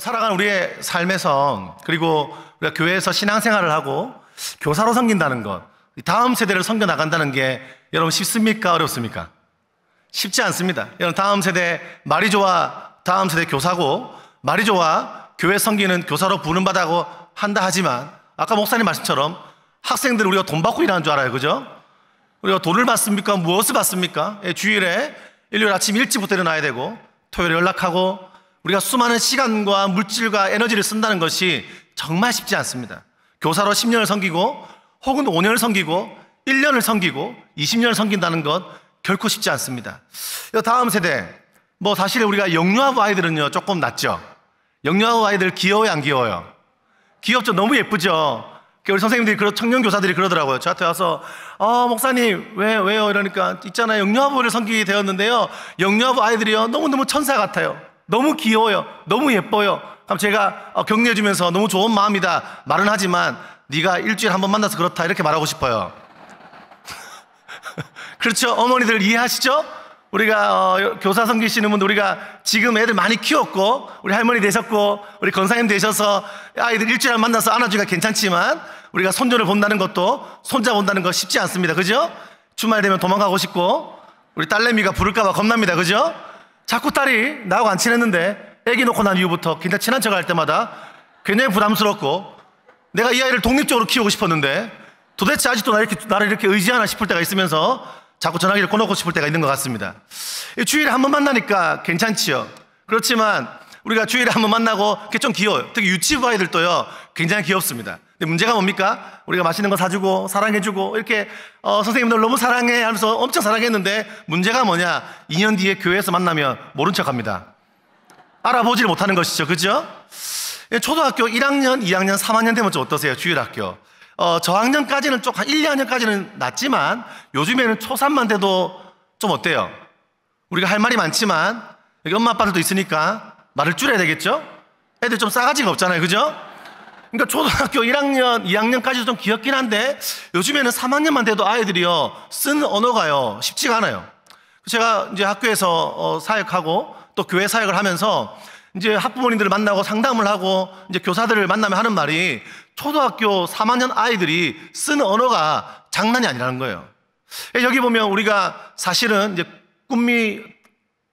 살아가는 우리의 삶에서 그리고 우리가 교회에서 신앙생활을 하고 교사로 섬긴다는 것, 다음 세대를 섬겨 나간다는 게 여러분 쉽습니까? 어렵습니까? 쉽지 않습니다. 여러분 다음 세대 말이 좋아 다음 세대 교사고 말이 좋아 교회 섬기는 교사로 부름받다고 한다 하지만 아까 목사님 말씀처럼 학생들 우리가 돈 받고 일하는 줄 알아요. 그죠? 우리가 돈을 받습니까? 무엇을 받습니까? 예, 주일에 일요일 아침 일찍부터 일어나야 되고 토요일 에 연락하고 우리가 수많은 시간과 물질과 에너지를 쓴다는 것이 정말 쉽지 않습니다. 교사로 10년을 섬기고 혹은 5년을 섬기고 1년을 섬기고 20년을 섬긴다는 것 결코 쉽지 않습니다. 다음 세대, 뭐 사실 우리가 영유아부 아이들은요 조금 낫죠. 영유아부 아이들 귀여워요 안 귀여워요? 귀엽죠. 너무 예쁘죠. 우리 선생님들이 그 청년 교사들이 그러더라고요. 저한테 와서 어 목사님 왜 왜요 이러니까 있잖아요 영유아부를 섬기게 되었는데요 영유아부 아이들이요 너무 너무 천사 같아요. 너무 귀여워요. 너무 예뻐요. 그럼 제가 어, 격려해주면서 너무 좋은 마음이다. 말은 하지만 네가 일주일에 한 번 만나서 그렇다. 이렇게 말하고 싶어요. 그렇죠. 어머니들 이해하시죠? 우리가 어, 교사 섬기시는 분들 우리가 지금 애들 많이 키웠고 우리 할머니 되셨고 우리 건사님 되셔서 아이들 일주일 만나서 안아주기가 괜찮지만 우리가 손주를 본다는 것도 손자 본다는 거 쉽지 않습니다. 그죠? 주말 되면 도망가고 싶고 우리 딸내미가 부를까봐 겁납니다. 그죠? 자꾸 딸이 나하고 안 친했는데 애기 놓고 난 이후부터 굉장히 친한 척할 때마다 굉장히 부담스럽고 내가 이 아이를 독립적으로 키우고 싶었는데 도대체 아직도 나를 이렇게, 나를 이렇게 의지하나 싶을 때가 있으면서 자꾸 전화기를 꺼놓고 싶을 때가 있는 것 같습니다. 주일에 한 번 만나니까 괜찮지요. 그렇지만 우리가 주일에 한 번 만나고 그게 좀 귀여워요. 특히 유치부 아이들도요, 굉장히 귀엽습니다. 근데 문제가 뭡니까? 우리가 맛있는 거 사주고, 사랑해주고, 이렇게, 어, 선생님들 너무 사랑해 하면서 엄청 사랑했는데, 문제가 뭐냐? 2년 뒤에 교회에서 만나면 모른 척 합니다. 알아보지를 못하는 것이죠. 그죠? 예, 초등학교 1학년, 2학년, 3학년 되면 좀 어떠세요? 주일학교. 어, 저학년까지는 좀 한 1, 2학년까지는 낮지만, 요즘에는 초3만 돼도 좀 어때요? 우리가 할 말이 많지만, 여기 엄마 아빠들도 있으니까 말을 줄여야 되겠죠? 애들 좀 싸가지가 없잖아요. 그죠? 그러니까 초등학교 1학년, 2학년까지도 좀 귀엽긴 한데 요즘에는 3학년만 돼도 아이들이요. 쓰는 언어가요. 쉽지가 않아요. 제가 이제 학교에서 어, 사역하고 또 교회 사역을 하면서 이제 학부모님들을 만나고 상담을 하고 이제 교사들을 만나면 하는 말이 초등학교 3학년 아이들이 쓰는 언어가 장난이 아니라는 거예요. 여기 보면 우리가 사실은 이제 꿈미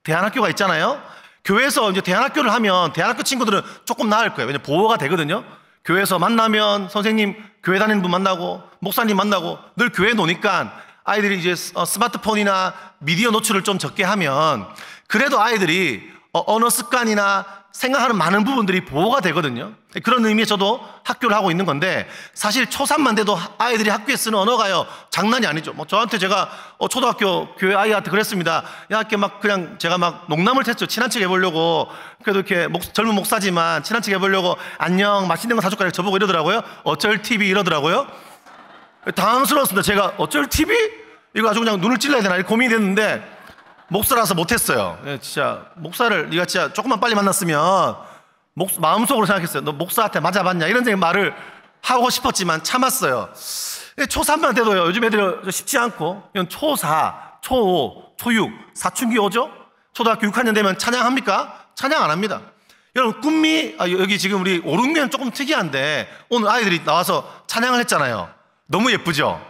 대안학교가 있잖아요. 교회에서 이제 대안학교를 하면 대안학교 친구들은 조금 나을 거예요. 왜냐 면 보호가 되거든요. 교회에서 만나면 선생님 교회 다니는 분 만나고 목사님 만나고 늘 교회 에 노니까 아이들이 이제 어, 스마트폰이나 미디어 노출을 좀 적게 하면 그래도 아이들이 어, 언어 습관이나 생각하는 많은 부분들이 보호가 되거든요. 그런 의미에 저도 학교를 하고 있는 건데 사실 초3만 돼도 아이들이 학교에 쓰는 언어가요. 장난이 아니죠. 뭐 저한테 제가 어, 초등학교 교회 아이한테 그랬습니다. 야, 이렇게 막 그냥 제가 막 농담을 했죠. 친한 척 해보려고. 그래도 이렇게 목, 젊은 목사지만 친한 척 해보려고 안녕, 맛있는 거 사줄까? 저보고 이러더라고요. 어쩔 TV 이러더라고요. 당황스러웠습니다. 제가 어쩔 TV? 이거 아주 그냥 눈을 찔러야 되나? 고민이 됐는데 목사라서 못했어요. 네, 진짜 목사를 네가 진짜 조금만 빨리 만났으면 목, 마음속으로 생각했어요. 너 목사한테 맞아봤냐 이런 말을 하고 싶었지만 참았어요. 예, 초삼만 돼도요. 요즘 애들 쉽지 않고 이건 초사초오초육 사춘기 오죠? 초등학교 6학년 되면 찬양합니까? 찬양 안 합니다. 여러분 꿈이 아, 여기 지금 우리 오륙년 조금 특이한데 오늘 아이들이 나와서 찬양을 했잖아요. 너무 예쁘죠?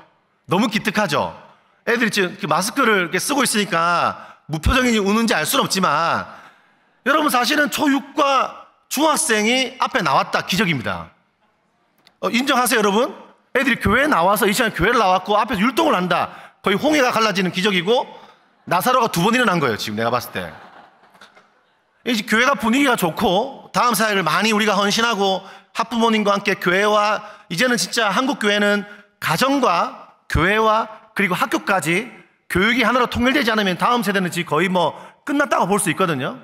너무 기특하죠? 애들이 지금 그 마스크를 쓰고 있으니까 무표정이지 우는지 알 수는 없지만 여러분 사실은 초6과 중학생이 앞에 나왔다 기적입니다. 어, 인정하세요 여러분? 애들이 교회에 나와서 이 시간에 교회를 나왔고 앞에서 율동을 한다. 거의 홍해가 갈라지는 기적이고 나사로가 두 번 일어난 거예요 지금 내가 봤을 때. 이제 교회가 분위기가 좋고 다음 사회를 많이 우리가 헌신하고 학부모님과 함께 교회와 이제는 진짜 한국 교회는 가정과 교회와 그리고 학교까지 교육이 하나로 통일되지 않으면 다음 세대는 지금 거의 뭐 끝났다고 볼 수 있거든요.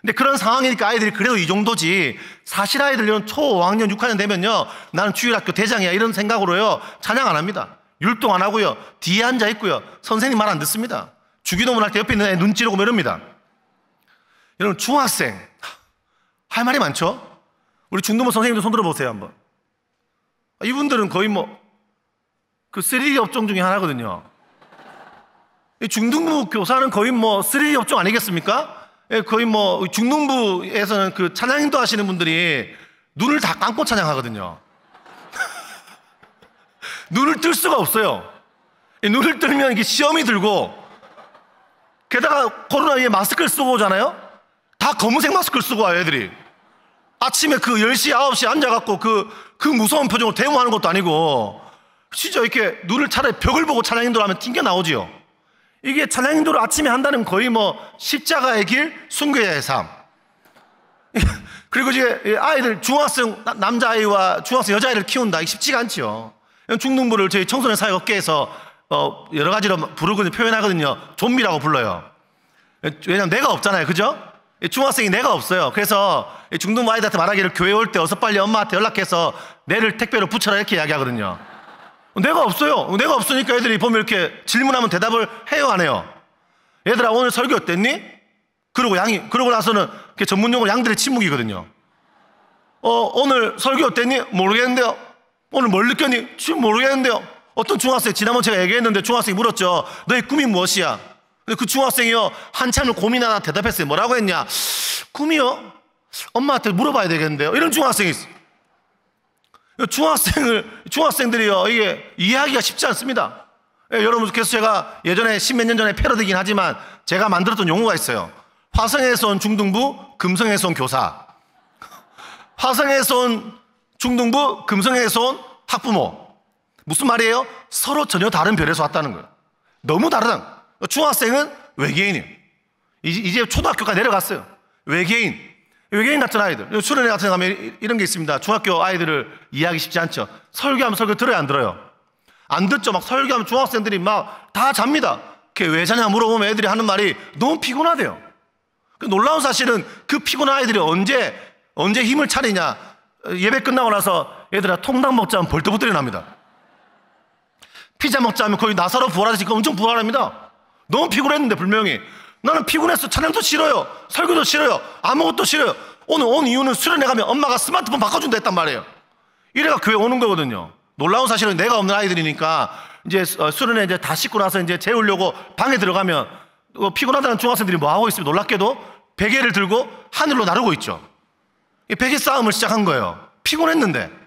근데 그런 상황이니까 아이들이 그래도 이 정도지. 사실 아이들은 초 5학년, 6학년 되면요. 나는 주일학교 대장이야. 이런 생각으로요. 찬양 안 합니다. 율동 안 하고요. 뒤에 앉아 있고요. 선생님 말 안 듣습니다. 주기도문 할 때 옆에 있는 애 눈 찌르고 이럽니다. 여러분, 중학생. 할 말이 많죠? 우리 중도문 선생님도 손 들어보세요, 한번. 아, 이분들은 거의 뭐, 그 3D 업종 중에 하나거든요. 중등부 교사는 거의 뭐3레 업종 아니겠습니까? 예, 거의 뭐 중등부에서는 그 찬양인도 하시는 분들이 눈을 다 감고 찬양하거든요. 눈을 뜰 수가 없어요. 눈을 뜨면 이게 시험이 들고 게다가 코로나에 마스크를 쓰고 오잖아요? 다 검은색 마스크를 쓰고 와요, 애들이. 아침에 그 10시, 9시 앉아갖고 그, 그 무서운 표정으로 대모하는 것도 아니고, 진짜 이렇게 눈을 차라리 벽을 보고 찬양인도 하면 튕겨 나오지요. 이게 찬양인도를 아침에 한다는 거의 뭐 십자가의 길, 순교자의 삶. 그리고 이제 아이들 중학생 남자아이와 중학생 여자아이를 키운다. 이게 쉽지가 않죠. 중등부를 저희 청소년 사회 업계에서 어, 여러 가지로 부르고든 표현하거든요. 좀비라고 불러요. 왜냐면 내가 없잖아요. 그죠? 중학생이 내가 없어요. 그래서 중등부 아이들한테 말하기를 교회 올 때 어서 빨리 엄마한테 연락해서 내를 택배로 붙여라 이렇게 이야기하거든요. 내가 없어요. 내가 없으니까 애들이 보면 이렇게 질문하면 대답을 해요, 안 해요? 얘들아, 오늘 설교 어땠니? 그러고 양이, 그러고 나서는 전문용어 양들의 침묵이거든요. 어, 오늘 설교 어땠니? 모르겠는데요. 오늘 뭘 느꼈니? 지금 모르겠는데요. 어떤 중학생, 지난번 제가 얘기했는데 중학생이 물었죠. 너의 꿈이 무엇이야? 근데 그 중학생이요, 한참을 고민하다 대답했어요. 뭐라고 했냐? 꿈이요? 엄마한테 물어봐야 되겠는데요. 이런 중학생이 있어요. 중학생을, 중학생들이요, 이게 이해하기가 쉽지 않습니다. 예, 여러분께서 제가 예전에 십몇 년 전에 패러디긴 하지만 제가 만들었던 용어가 있어요. 화성에서 온 중등부, 금성에서 온 교사. 화성에서 온 중등부, 금성에서 온 학부모. 무슨 말이에요? 서로 전혀 다른 별에서 왔다는 거예요. 너무 다르다. 중학생은 외계인이에요. 이제 초등학교까지 내려갔어요. 외계인. 외계인 같은 아이들. 수련회 같은 데 가면 이런 게 있습니다. 중학교 아이들을 이해하기 쉽지 않죠. 설교하면 설교 들어야 안 들어요? 안 듣죠. 막 설교하면 중학생들이 막 다 잡니다. 그게 왜 자냐 물어보면 애들이 하는 말이 너무 피곤하대요. 그 놀라운 사실은 그 피곤한 아이들이 언제, 언제 힘을 차리냐. 예배 끝나고 나서 얘들아 통닭 먹자 면벌떡벌들일납니다 피자 먹자 하면 거의 나사로 부활하듯이 엄청 부활합니다. 너무 피곤했는데 불명이. 나는 피곤해서 찬양도 싫어요. 설교도 싫어요. 아무것도 싫어요. 오늘 온 이유는 수련회 가면 엄마가 스마트폰 바꿔준다 했단 말이에요. 이래가 교회 오는 거거든요. 놀라운 사실은 내가 없는 아이들이니까 이제 어, 수련회 이제 다 씻고 나서 이제 재우려고 방에 들어가면 어, 피곤하다는 중학생들이 뭐 하고 있으면 놀랍게도 베개를 들고 하늘로 나르고 있죠. 이 베개 싸움을 시작한 거예요. 피곤했는데.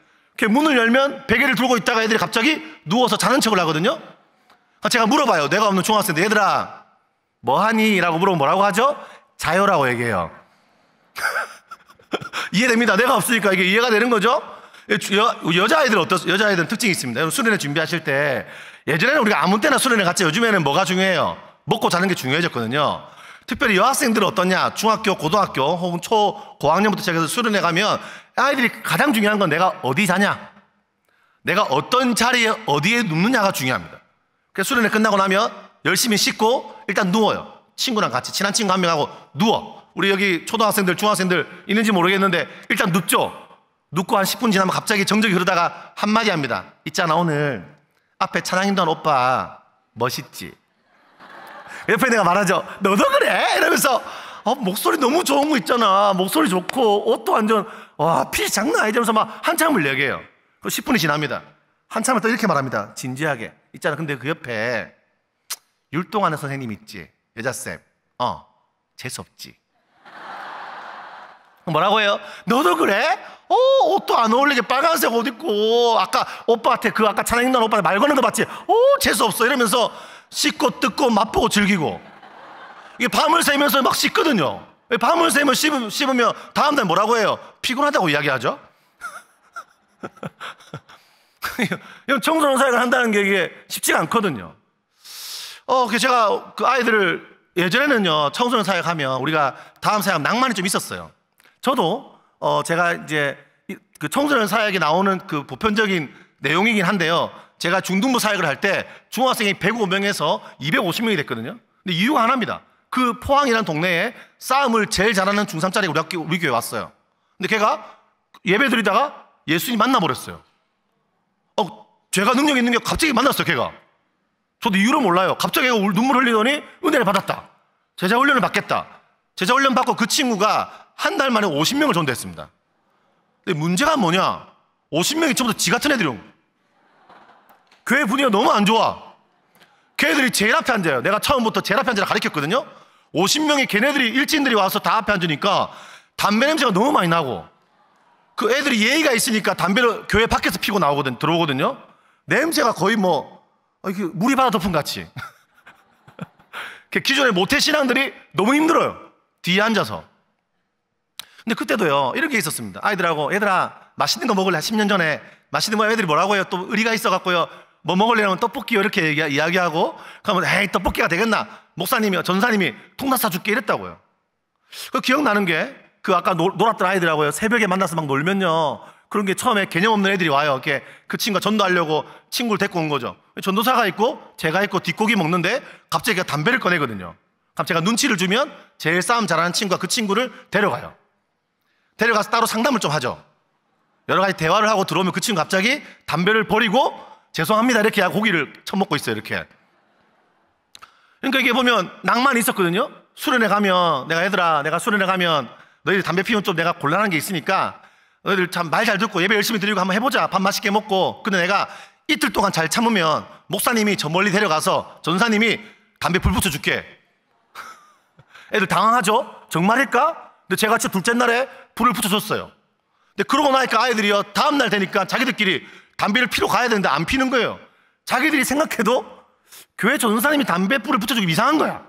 문을 열면 베개를 들고 있다가 애들이 갑자기 누워서 자는 척을 하거든요. 그러니까 제가 물어봐요. 내가 없는 중학생들. 얘들아, 뭐하니? 라고 물어보면 뭐라고 하죠? 자요라고 얘기해요. 이해됩니다. 내가 없으니까 이게 이해가 되는 거죠? 여, 여자아이들 어떻, 여자아이들은 특징이 있습니다. 수련회 준비하실 때 예전에는 우리가 아무 때나 수련회 갔지 요즘에는 뭐가 중요해요? 먹고 자는 게 중요해졌거든요. 특별히 여학생들은 어떠냐? 중학교, 고등학교 혹은 초, 고학년부터 시작해서 수련회 가면 아이들이 가장 중요한 건 내가 어디 자냐? 내가 어떤 자리에 어디에 눕느냐가 중요합니다. 그래서 수련회 끝나고 나면 열심히 씻고 일단 누워요. 친구랑 같이 친한 친구 한 명하고 누워. 우리 여기 초등학생들, 중학생들 있는지 모르겠는데 일단 눕죠. 눕고 한 10분 지나면 갑자기 정적이 흐르다가 한마디 합니다. 있잖아 오늘 앞에 차량인던 오빠 멋있지. 옆에 내가 말하죠. 너도 그래? 이러면서 어, 목소리 너무 좋은 거 있잖아. 목소리 좋고 옷도 완전 와핏 장난 아니면서 막 한참을 얘기해요. 그 10분이 지납니다. 한참을 또 이렇게 말합니다. 진지하게. 있잖아. 근데 그 옆에 율동하는 선생님 있지? 여자쌤. 어, 재수없지. 뭐라고 해요? 너도 그래? 어, 옷도 안 어울리게 빨간색 옷 입고, 아까 오빠한테 그 아까 차량인단 오빠한테 말 거는 거 봤지? 어, 재수없어. 이러면서 씻고, 뜯고, 맛보고, 즐기고. 이게 밤을 새면서 막 씻거든요. 밤을 새면 씹으면, 씹으면 다음날 뭐라고 해요? 피곤하다고 이야기하죠? 이건 청소년 사역을 한다는 게 이게 쉽지가 않거든요. 어, 그 제가 그 아이들을 예전에는요, 청소년 사역 하면 우리가 다음 사역 낭만이 좀 있었어요. 저도 어, 제가 이제 그 청소년 사역에 나오는 그 보편적인 내용이긴 한데요. 제가 중등부 사역을 할 때 중학생이 105명에서 250명이 됐거든요. 근데 이유가 하나입니다. 그 포항이라는 동네에 싸움을 제일 잘하는 중3짜리 우리 학교, 우리 교회 왔어요. 근데 걔가 예배 드리다가 예수님 만나버렸어요. 어, 죄가 능력 있는 게 갑자기 만났어요, 걔가. 저도 이유를 몰라요. 갑자기 눈물 흘리더니 은혜를 받았다. 제자 훈련을 받겠다. 제자 훈련 받고 그 친구가 한 달 만에 50명을 전도했습니다. 근데 문제가 뭐냐? 50명이 전부 지 같은 애들이 온 교회 분위기가 너무 안 좋아. 걔네들이 제일 앞에 앉아요. 내가 처음부터 제일 앞에 앉으라 가르쳤거든요. 50명의 걔네들이 일진들이 와서 다 앞에 앉으니까 담배 냄새가 너무 많이 나고 그 애들이 예의가 있으니까 담배를 교회 밖에서 피고 나오거든 들어오거든요. 냄새가 거의 뭐 어, 이렇게 물이 바다 덮은 같이. 기존의 모태 신앙들이 너무 힘들어요. 뒤에 앉아서. 근데 그때도요, 이렇게 있었습니다. 아이들하고, 얘들아, 맛있는 거 먹을래? 10년 전에. 맛있는 거 애들이 뭐라고 해요? 또 의리가 있어갖고요. 뭐 먹을래면 떡볶이요. 이렇게 얘기, 이야기하고, 그러면 에이, 떡볶이가 되겠나? 목사님이, 전사님이 통나 사줄게 이랬다고요. 그 기억나는 게, 그 아까 놀, 놀았던 아이들하고요. 새벽에 만나서 막 놀면요. 그런 게 처음에 개념 없는 애들이 와요. 이렇게 그 친구가 전도하려고 친구를 데리고 온 거죠. 전도사가 있고 제가 있고 뒷고기 먹는데 갑자기 담배를 꺼내거든요. 그럼 제가 눈치를 주면 제일 싸움 잘하는 친구가 그 친구를 데려가요. 데려가서 따로 상담을 좀 하죠. 여러 가지 대화를 하고 들어오면 그 친구 갑자기 담배를 버리고 죄송합니다 이렇게 하고 고기를 처먹고 있어요 이렇게. 그러니까 이게 보면 낭만이 있었거든요. 수련회 가면 내가 얘들아 내가 수련회 가면 너희들 담배 피우면 좀 내가 곤란한 게 있으니까 너희들 참 말 잘 듣고 예배 열심히 드리고 한번 해보자. 밥 맛있게 먹고. 근데 내가 이틀 동안 잘 참으면 목사님이 저 멀리 데려가서 전사님이 담배 불 붙여줄게. 애들 당황하죠? 정말일까? 근데 제가 저 둘째 날에 불을 붙여줬어요. 근데 그러고 나니까 아이들이요. 다음날 되니까 자기들끼리 담배를 피러 가야 되는데 안 피는 거예요. 자기들이 생각해도 교회 전사님이 담배불을 붙여주기 이상한 거야.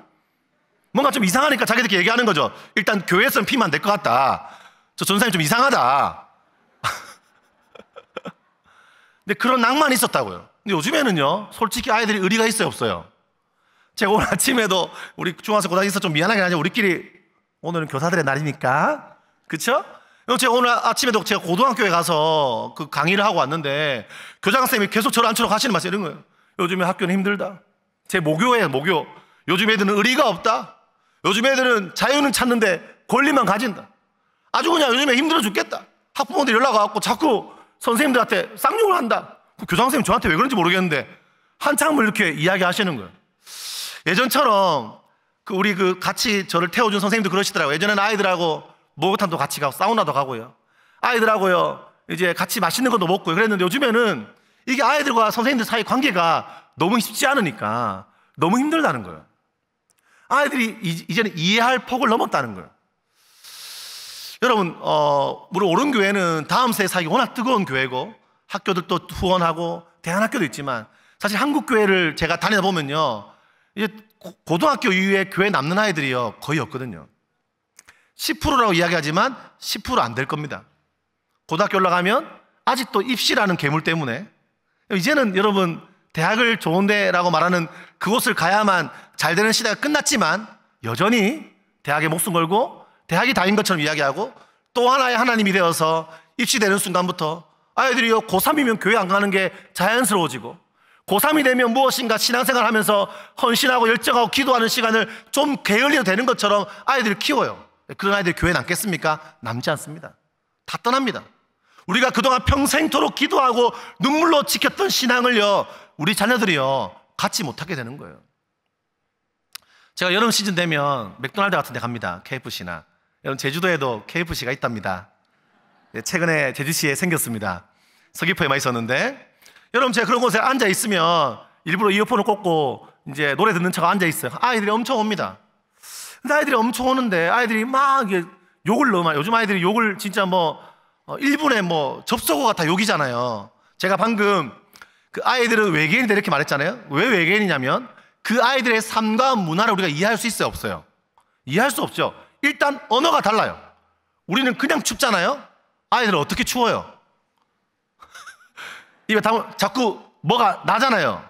뭔가 좀 이상하니까 자기들끼리 얘기하는 거죠. 일단 교회에서는 피면 안 될 것 같다. 저 전사님 좀 이상하다. 근데 그런 낭만이 있었다고요. 근데 요즘에는요, 솔직히 아이들이 의리가 있어요, 없어요? 제가 오늘 아침에도 우리 중학생 고등학생에서좀 미안하긴 하지만 우리끼리 오늘은 교사들의 날이니까 그쵸? 제가 오늘 아침에도 제가 고등학교에 가서 그 강의를 하고 왔는데 교장 선생님이 계속 저를 앉히러 가시는 말씀 이런 거예요. 요즘에 학교는 힘들다. 제 모교예요, 목요. 요즘 애들은 의리가 없다. 요즘 애들은 자유는 찾는데 권리만 가진다. 아주 그냥 요즘에 힘들어 죽겠다. 학부모들 연락 와갖고 자꾸 선생님들한테 쌍욕을 한다. 교장 선생님 저한테 왜 그런지 모르겠는데 한참을 이렇게 이야기하시는 거예요. 예전처럼 그 우리 그 같이 저를 태워준 선생님도 그러시더라고요. 예전에는 아이들하고 목욕탕도 같이 가고 사우나도 가고요. 아이들하고요 이제 같이 맛있는 것도 먹고 그랬는데 요즘에는 이게 아이들과 선생님들 사이 관계가 너무 쉽지 않으니까 너무 힘들다는 거예요. 아이들이 이제는 이해할 폭을 넘었다는 거예요. 여러분, 어, 우리 오른 교회는 다음 세 사기 워낙 뜨거운 교회고 학교들도 후원하고 대안학교도 있지만 사실 한국 교회를 제가 다니다 보면요. 이제 고등학교 이후에 교회 남는 아이들이요. 거의 없거든요. 10%라고 이야기하지만 10%안 될 겁니다. 고등학교 올라가면 아직도 입시라는 괴물 때문에 이제는 여러분 대학을 좋은데라고 말하는 그곳을 가야만 잘 되는 시대가 끝났지만 여전히 대학에 목숨 걸고 대학이 다인 것처럼 이야기하고 또 하나의 하나님이 되어서 입시되는 순간부터 아이들이요, 고3이면 교회 안 가는 게 자연스러워지고 고3이 되면 무엇인가 신앙생활 하면서 헌신하고 열정하고 기도하는 시간을 좀게을리도 되는 것처럼 아이들을 키워요. 그런 아이들 교회 남겠습니까? 남지 않습니다. 다 떠납니다. 우리가 그동안 평생토록 기도하고 눈물로 지켰던 신앙을요, 우리 자녀들이요, 갖지 못하게 되는 거예요. 제가 여름 시즌 되면 맥도날드 같은 데 갑니다. KFC나. 여러분 제주도에도 KFC가 있답니다. 네, 최근에 제주시에 생겼습니다. 서귀포에만 있었는데 여러분 제가 그런 곳에 앉아 있으면 일부러 이어폰을 꽂고 이제 노래 듣는 척 앉아 있어요. 아이들이 엄청 옵니다. 근데 아이들이 엄청 오는데 아이들이 막 욕을 너무 요즘 아이들이 욕을 진짜 뭐 1분에 어, 뭐 접속어가 다 욕이잖아요. 제가 방금 그 아이들은 외계인이다 이렇게 말했잖아요. 왜 외계인이냐면 그 아이들의 삶과 문화를 우리가 이해할 수 있어요, 없어요? 이해할 수 없죠. 일단 언어가 달라요. 우리는 그냥 춥잖아요. 아이들은 어떻게 추워요? 입에 담 자꾸 뭐가 나잖아요.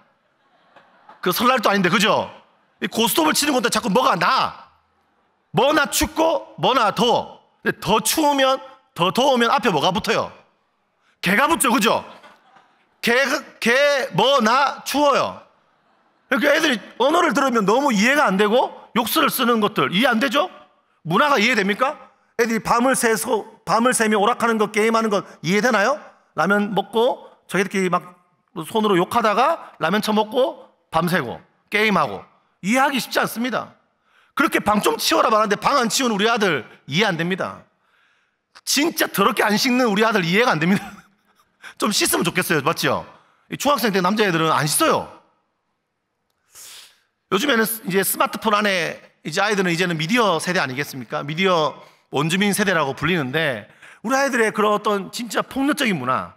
그 설날도 아닌데 그죠? 이 고스톱을 치는 것도 자꾸 뭐가 나. 뭐나 춥고 뭐나 더워. 근데 더 추우면 더 더우면 앞에 뭐가 붙어요? 개가 붙죠, 그죠? 개, 개, 뭐, 나, 추워요. 그러니까 애들이 언어를 들으면 너무 이해가 안 되고 욕설을 쓰는 것들 이해 안 되죠? 문화가 이해됩니까? 애들이 밤을 새서 밤을 새며 오락하는 것 게임하는 것 이해되나요? 라면 먹고 저희들끼리 막 손으로 욕하다가 라면 처먹고 밤새고 게임하고 이해하기 쉽지 않습니다. 그렇게 방 좀 치워라 말하는데 방 안 치운 우리 아들 이해 안 됩니다. 진짜 더럽게 안 씻는 우리 아들 이해가 안 됩니다. 좀 씻으면 좋겠어요. 맞죠? 중학생 때 남자애들은 안 씻어요. 요즘에는 이제 스마트폰 안에 이제 아이들은 이제는 미디어 세대 아니겠습니까? 미디어 원주민 세대라고 불리는데 우리 아이들의 그런 어떤 진짜 폭력적인 문화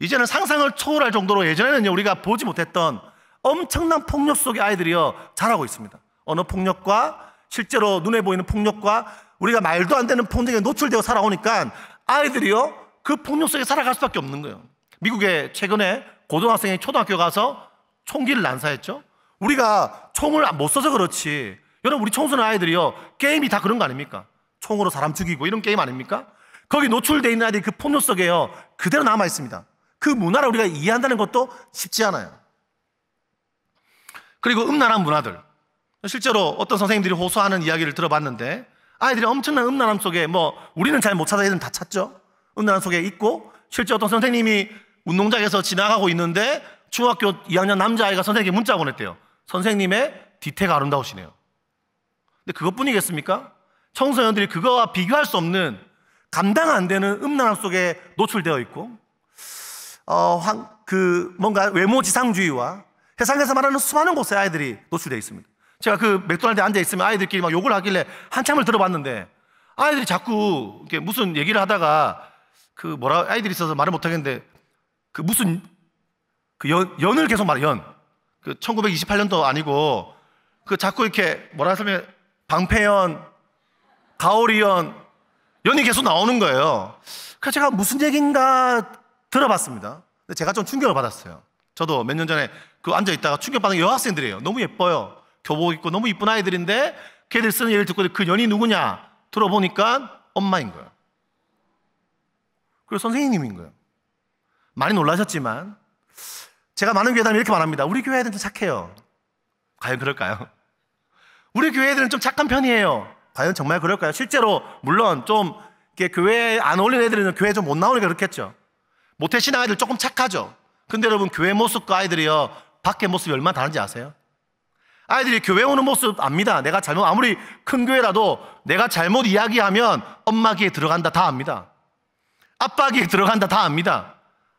이제는 상상을 초월할 정도로 예전에는요 우리가 보지 못했던 엄청난 폭력 속에 아이들이요 자라고 있습니다. 언어 폭력과 실제로 눈에 보이는 폭력과 우리가 말도 안 되는 폭력에 노출되어 살아오니까 아이들이요 그 폭력 속에 살아갈 수밖에 없는 거예요. 미국에 최근에 고등학생이 초등학교 가서 총기를 난사했죠. 우리가 총을 못 써서 그렇지 여러분 우리 청소년 아이들이요 게임이 다 그런 거 아닙니까? 총으로 사람 죽이고 이런 게임 아닙니까? 거기 노출돼 있는 아이들이 그 폭력 속에요 그대로 남아 있습니다. 그 문화를 우리가 이해한다는 것도 쉽지 않아요. 그리고 음란한 문화들 실제로 어떤 선생님들이 호소하는 이야기를 들어봤는데 아이들이 엄청난 음란함 속에 뭐 우리는 잘 못 찾아 애들은 다 찾죠. 음란함 속에 있고 실제 어떤 선생님이 운동장에서 지나가고 있는데 중학교 2학년 남자아이가 선생님께 문자 보냈대요. 선생님의 디테가 아름다우시네요. 근데 그것뿐이겠습니까? 청소년들이 그거와 비교할 수 없는 감당 안 되는 음란함 속에 노출되어 있고 어, 황, 그 뭔가 외모 지상주의와 세상에서 말하는 수많은 곳에 아이들이 노출되어 있습니다. 제가 그 맥도날드에 앉아 있으면 아이들끼리 막 욕을 하길래 한참을 들어봤는데 아이들이 자꾸 이렇게 무슨 얘기를 하다가 그 뭐라 아이들이 있어서 말을 못 하겠는데 그 무슨 그 연, 연을 계속 말해 연. 그 1928년도 아니고 그 자꾸 이렇게 뭐라 하면 방패연, 가오리연, 연이 계속 나오는 거예요. 그래서 제가 무슨 얘기인가 들어봤습니다. 근데 제가 좀 충격을 받았어요. 저도 몇 년 전에 그 앉아있다가 충격받은 여학생들이에요. 너무 예뻐요. 교복 입고 너무 이쁜 아이들인데 걔들 쓰는 예를 듣고 그 연이 누구냐 들어보니까 엄마인 거예요. 그리고 선생님인 거예요. 많이 놀라셨지만 제가 많은 교회 다니면 이렇게 말합니다. 우리 교회 애들은 착해요. 과연 그럴까요? 우리 교회들은 좀 착한 편이에요. 과연 정말 그럴까요? 실제로 물론 좀 교회 안 어울리는 애들은 교회 좀 못 나오니까 그렇겠죠. 모태신앙 아이들 조금 착하죠. 근데 여러분 교회 모습과 아이들이요 밖의 모습이 얼마나 다른지 아세요? 아이들이 교회 오는 모습 압니다. 내가 잘못 아무리 큰 교회라도 내가 잘못 이야기하면 엄마 귀에 들어간다 다 압니다. 아빠 기에 들어간다 다 압니다.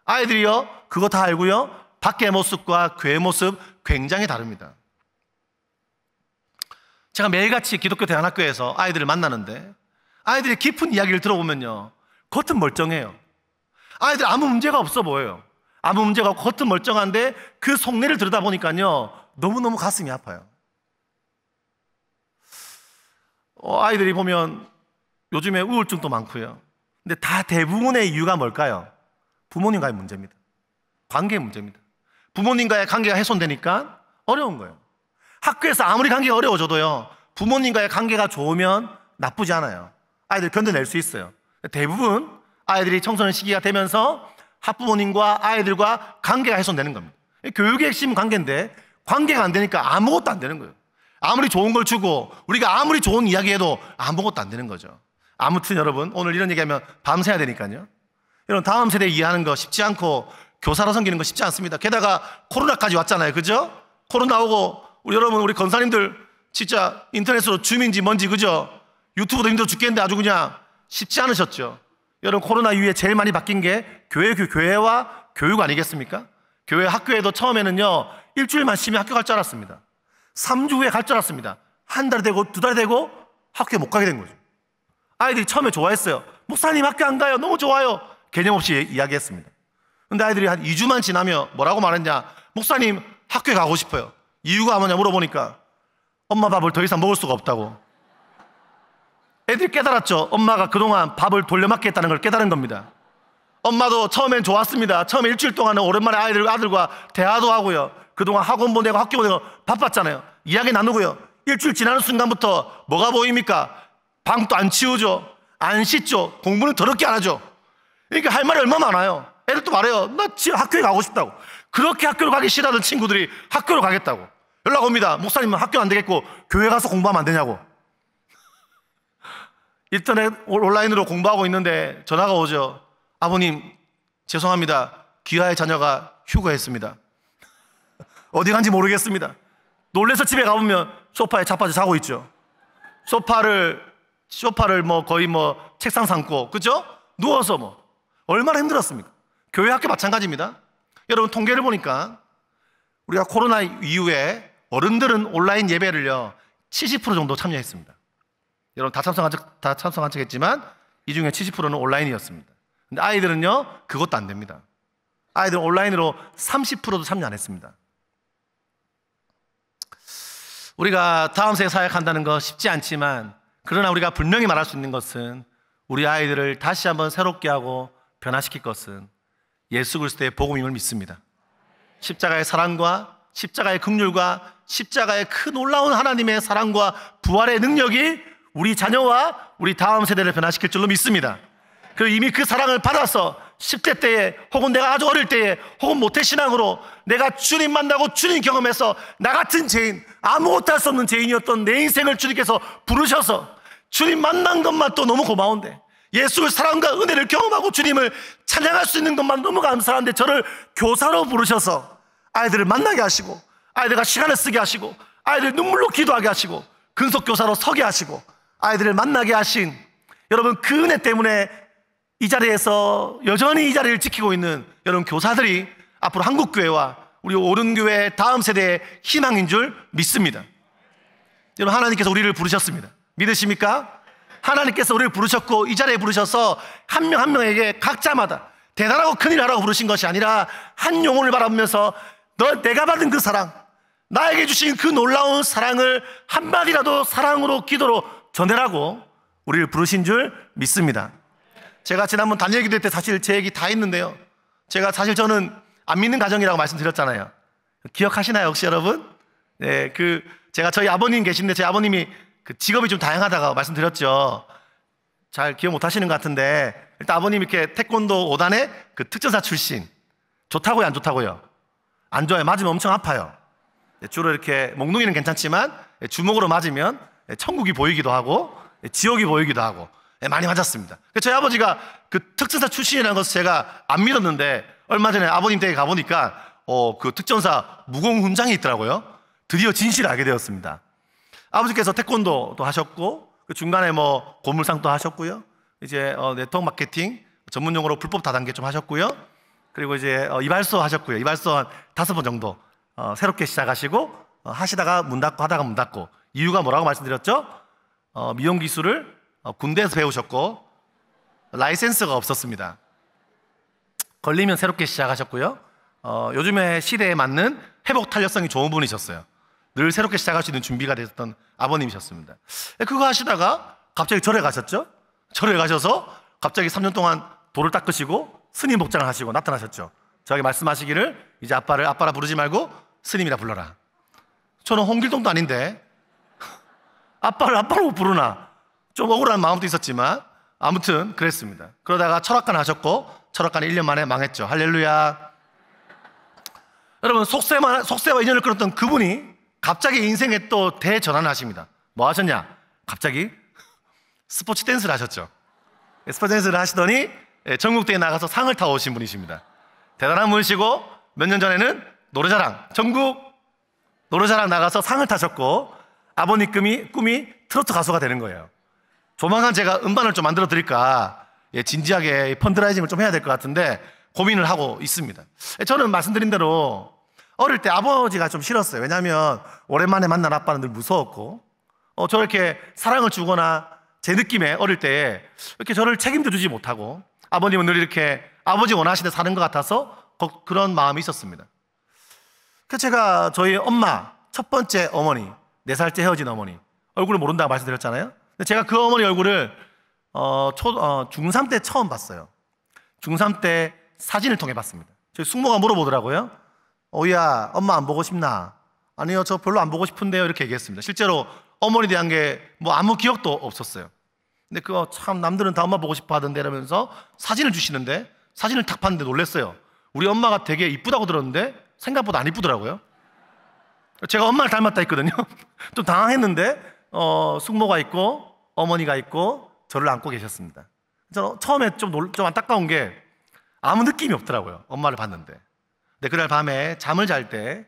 아이들이요 그거 다 알고요 밖의 모습과 교회 모습 굉장히 다릅니다. 제가 매일같이 기독교 대안학교에서 아이들을 만나는데 아이들의 깊은 이야기를 들어보면요. 겉은 멀쩡해요. 아이들 아무 문제가 없어 보여요. 아무 문제가 없고 겉은 멀쩡한데 그 속내를 들여다보니까요. 너무너무 가슴이 아파요. 어, 아이들이 보면 요즘에 우울증도 많고요. 근데 다 대부분의 이유가 뭘까요? 부모님과의 문제입니다. 관계의 문제입니다. 부모님과의 관계가 훼손되니까 어려운 거예요. 학교에서 아무리 관계가 어려워져도요, 부모님과의 관계가 좋으면 나쁘지 않아요. 아이들 견뎌낼 수 있어요. 대부분 아이들이 청소년 시기가 되면서 학부모님과 아이들과 관계가 훼손되는 겁니다. 교육의 핵심 관계인데 관계가 안 되니까 아무것도 안 되는 거예요. 아무리 좋은 걸 주고 우리가 아무리 좋은 이야기해도 아무것도 안 되는 거죠. 아무튼 여러분 오늘 이런 얘기하면 밤새야 되니까요. 이런 다음 세대 이해하는 거 쉽지 않고 교사로 섬기는 거 쉽지 않습니다. 게다가 코로나까지 왔잖아요. 그죠? 코로나 오고 우리 여러분, 우리 건사님들 진짜 인터넷으로 줌인지 뭔지 그죠? 유튜브도 힘들어 죽겠는데 아주 그냥 쉽지 않으셨죠? 여러분, 코로나 이후에 제일 많이 바뀐 게 교회, 교회와 교육 아니겠습니까? 교회 학교에도 처음에는요, 일주일만 쉬면 학교 갈 줄 알았습니다. 3주 후에 갈 줄 알았습니다. 한 달 되고 두 달 되고 학교못 가게 된 거죠. 아이들이 처음에 좋아했어요. 목사님 학교 안 가요. 너무 좋아요. 개념 없이 이야기했습니다. 근데 아이들이 한 2주만 지나며 뭐라고 말했냐. 목사님 학교에 가고 싶어요. 이유가 뭐냐 물어보니까 엄마 밥을 더 이상 먹을 수가 없다고. 애들이 깨달았죠. 엄마가 그동안 밥을 돌려막기 했다는 걸 깨달은 겁니다. 엄마도 처음엔 좋았습니다. 처음에 일주일 동안은 오랜만에 아이들, 아들과 대화도 하고요. 그동안 학원 보내고 학교 보내고 바빴잖아요. 이야기 나누고요. 일주일 지나는 순간부터 뭐가 보입니까? 방도 안 치우죠. 안 씻죠. 공부는 더럽게 안 하죠. 그러니까 할 말이 얼마 많아요. 애들 도 말해요. 나 지금 학교에 가고 싶다고. 그렇게 학교를 가기 싫어하던 친구들이 학교를 가겠다고. 연락 옵니다. 목사님은 학교 안 되겠고 교회 가서 공부하면 안 되냐고. 인터넷 온라인으로 공부하고 있는데 전화가 오죠. 아버님 죄송합니다. 귀하의 자녀가 휴가했습니다. 어디 간지 모르겠습니다. 놀래서 집에 가보면 소파에 자빠져 자고 있죠. 소파를 소파를 뭐 거의 뭐 책상 삼고 그죠? 누워서 뭐 얼마나 힘들었습니까? 교회 학교 마찬가지입니다. 여러분 통계를 보니까 우리가 코로나 이후에 어른들은 온라인 예배를요 70% 정도 참여했습니다. 여러분 다 참석한 적, 다 참석한 척했지만 이 중에 70%는 온라인이었습니다. 근데 아이들은요 그것도 안 됩니다. 아이들은 온라인으로 30%도 참여 안 했습니다. 우리가 다음 세대 사역한다는 거 쉽지 않지만 그러나 우리가 분명히 말할 수 있는 것은 우리 아이들을 다시 한번 새롭게 하고 변화시킬 것은 예수 그리스도의 복음임을 믿습니다. 십자가의 사랑과 십자가의 극률과 십자가의 큰 놀라운 하나님의 사랑과 부활의 능력이 우리 자녀와 우리 다음 세대를 변화시킬 줄로 믿습니다. 그리고 이미 그 사랑을 받아서 10대 때에 혹은 내가 아주 어릴 때에 혹은 모태신앙으로 내가 주님 만나고 주님 경험해서 나 같은 죄인 아무것도 할 수 없는 죄인이었던 내 인생을 주님께서 부르셔서 주님 만난 것만 또 너무 고마운데 예수의 사랑과 은혜를 경험하고 주님을 찬양할 수 있는 것만 너무 감사한데 저를 교사로 부르셔서 아이들을 만나게 하시고 아이들과 시간을 쓰게 하시고 아이들 눈물로 기도하게 하시고 근속교사로 서게 하시고 아이들을 만나게 하신 여러분 그 은혜 때문에 이 자리에서 여전히 이 자리를 지키고 있는 여러분 교사들이 앞으로 한국교회와 우리 오른교회 다음 세대의 희망인 줄 믿습니다. 여러분 하나님께서 우리를 부르셨습니다. 믿으십니까? 하나님께서 우리를 부르셨고 이 자리에 부르셔서 한 명한 한 명에게 각자마다 대단하고 큰일 하라고 부르신 것이 아니라 한 영혼을 바라보면서 너 내가 받은 그 사랑, 나에게 주신 그 놀라운 사랑을 한마디라도 사랑으로 기도로 전해라고 우리를 부르신 줄 믿습니다. 제가 지난번 단 얘기 될때 사실 제 얘기 다 했는데요. 제가 사실 저는 안 믿는 가정이라고 말씀드렸잖아요. 기억하시나요, 혹시 여러분? 네, 그 제가 저희 아버님 계신데 제 아버님이 그 직업이 좀 다양하다고 말씀드렸죠. 잘 기억 못 하시는 것 같은데, 일단 아버님 이렇게 태권도 5단의그 특전사 출신. 좋다고요, 안 좋다고요? 안 좋아요. 맞으면 엄청 아파요. 예, 주로 이렇게 몽둥이는 괜찮지만 예, 주먹으로 맞으면 예, 천국이 보이기도 하고 지옥이 보이기도 하고 많이 맞았습니다. 그 저희 아버지가 그 특전사 출신이라는 것을 제가 안 믿었는데 얼마 전에 아버님 댁에 가보니까 어, 그 특전사 무공훈장이 있더라고요. 드디어 진실을 알게 되었습니다. 아버지께서 태권도도 하셨고 그 중간에 뭐 고물상도 하셨고요. 이제 어, 네트워크 마케팅 전문 용어로 불법 다단계 좀 하셨고요. 그리고 이제 어, 이발소 하셨고요. 이발소 한 다섯 번 정도 어, 새롭게 시작하시고 어, 하시다가 문 닫고 하다가 문 닫고 이유가 뭐라고 말씀드렸죠? 어, 미용 기술을 어, 군대에서 배우셨고 라이센스가 없었습니다. 걸리면 새롭게 시작하셨고요. 어, 요즘에 시대에 맞는 회복 탄력성이 좋은 분이셨어요. 늘 새롭게 시작할 수 있는 준비가 되었던 아버님이셨습니다. 예, 그거 하시다가 갑자기 절에 가셨죠? 절에 가셔서 갑자기 3년 동안 돌을 닦으시고 스님 복장을 하시고 나타나셨죠. 저에게 말씀하시기를 이제 아빠를 아빠라 부르지 말고 스님이라 불러라. 저는 홍길동도 아닌데 아빠를 아빠로 못 부르나 좀 억울한 마음도 있었지만 아무튼 그랬습니다. 그러다가 철학관 하셨고 철학관 1년 만에 망했죠. 할렐루야. 여러분 속세만 속세와 인연을 끊었던 그분이 갑자기 인생에 또 대전환하십니다. 뭐 하셨냐? 갑자기 스포츠 댄스를 하셨죠. 스포츠 댄스를 하시더니 예, 전국대회 나가서 상을 타오신 분이십니다. 대단한 분이시고 몇 년 전에는 노래자랑 전국 노래자랑 나가서 상을 타셨고 아버님 꿈이 꿈이 트로트 가수가 되는 거예요. 조만간 제가 음반을 좀 만들어 드릴까 예, 진지하게 펀드라이징을 좀 해야 될 것 같은데 고민을 하고 있습니다. 예, 저는 말씀드린 대로 어릴 때 아버지가 좀 싫었어요. 왜냐하면 오랜만에 만난 아빠는 늘 무서웠고 어, 저렇게 사랑을 주거나 제 느낌에 어릴 때 이렇게 저를 책임져 주지 못하고 아버님은 늘 이렇게 아버지 원하시는 데 사는 것 같아서 그런 마음이 있었습니다. 그 제가 저희 엄마 첫 번째 어머니 네살째 헤어진 어머니 얼굴을 모른다고 말씀드렸잖아요. 근데 제가 그 어머니 얼굴을 어, 초, 어, 중3 때 처음 봤어요. 중3 때 사진을 통해 봤습니다. 저희 숙모가 물어보더라고요. 오야, 엄마 안 보고 싶나? 아니요, 저 별로 안 보고 싶은데요. 이렇게 얘기했습니다. 실제로 어머니 대한 게 뭐 아무 기억도 없었어요. 근데 그거 참 남들은 다 엄마 보고 싶어 하던데 라면서 사진을 주시는데 사진을 탁 봤는데 놀랐어요. 우리 엄마가 되게 이쁘다고 들었는데 생각보다 안 이쁘더라고요. 제가 엄마를 닮았다 했거든요. 좀 당황했는데 어, 숙모가 있고 어머니가 있고 저를 안고 계셨습니다. 저는 처음에 좀, 놀, 좀 안타까운 게 아무 느낌이 없더라고요. 엄마를 봤는데. 근데 네, 그날 밤에 잠을 잘 때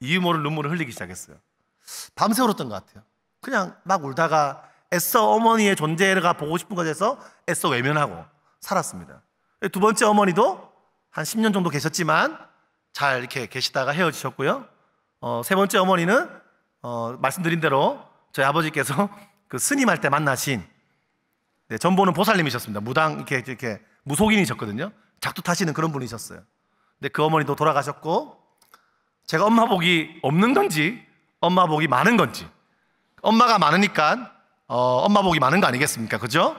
이유 모를 눈물을 흘리기 시작했어요. 밤새 울었던 것 같아요. 그냥 막 울다가 애써 어머니의 존재가 보고 싶은 것에서 애써 외면하고 살았습니다. 두 번째 어머니도 한 10년 정도 계셨지만 잘 이렇게 계시다가 헤어지셨고요. 어, 세 번째 어머니는 어, 말씀드린 대로 저희 아버지께서 그 스님할 때 만나신 네, 전보는 보살님이셨습니다. 무당 이렇게 이렇게 무속인이셨거든요. 작두 타시는 그런 분이셨어요. 근데 그 어머니도 돌아가셨고 제가 엄마 복이 없는 건지 엄마 복이 많은 건지 엄마가 많으니까 어, 엄마 복이 많은 거 아니겠습니까? 그죠?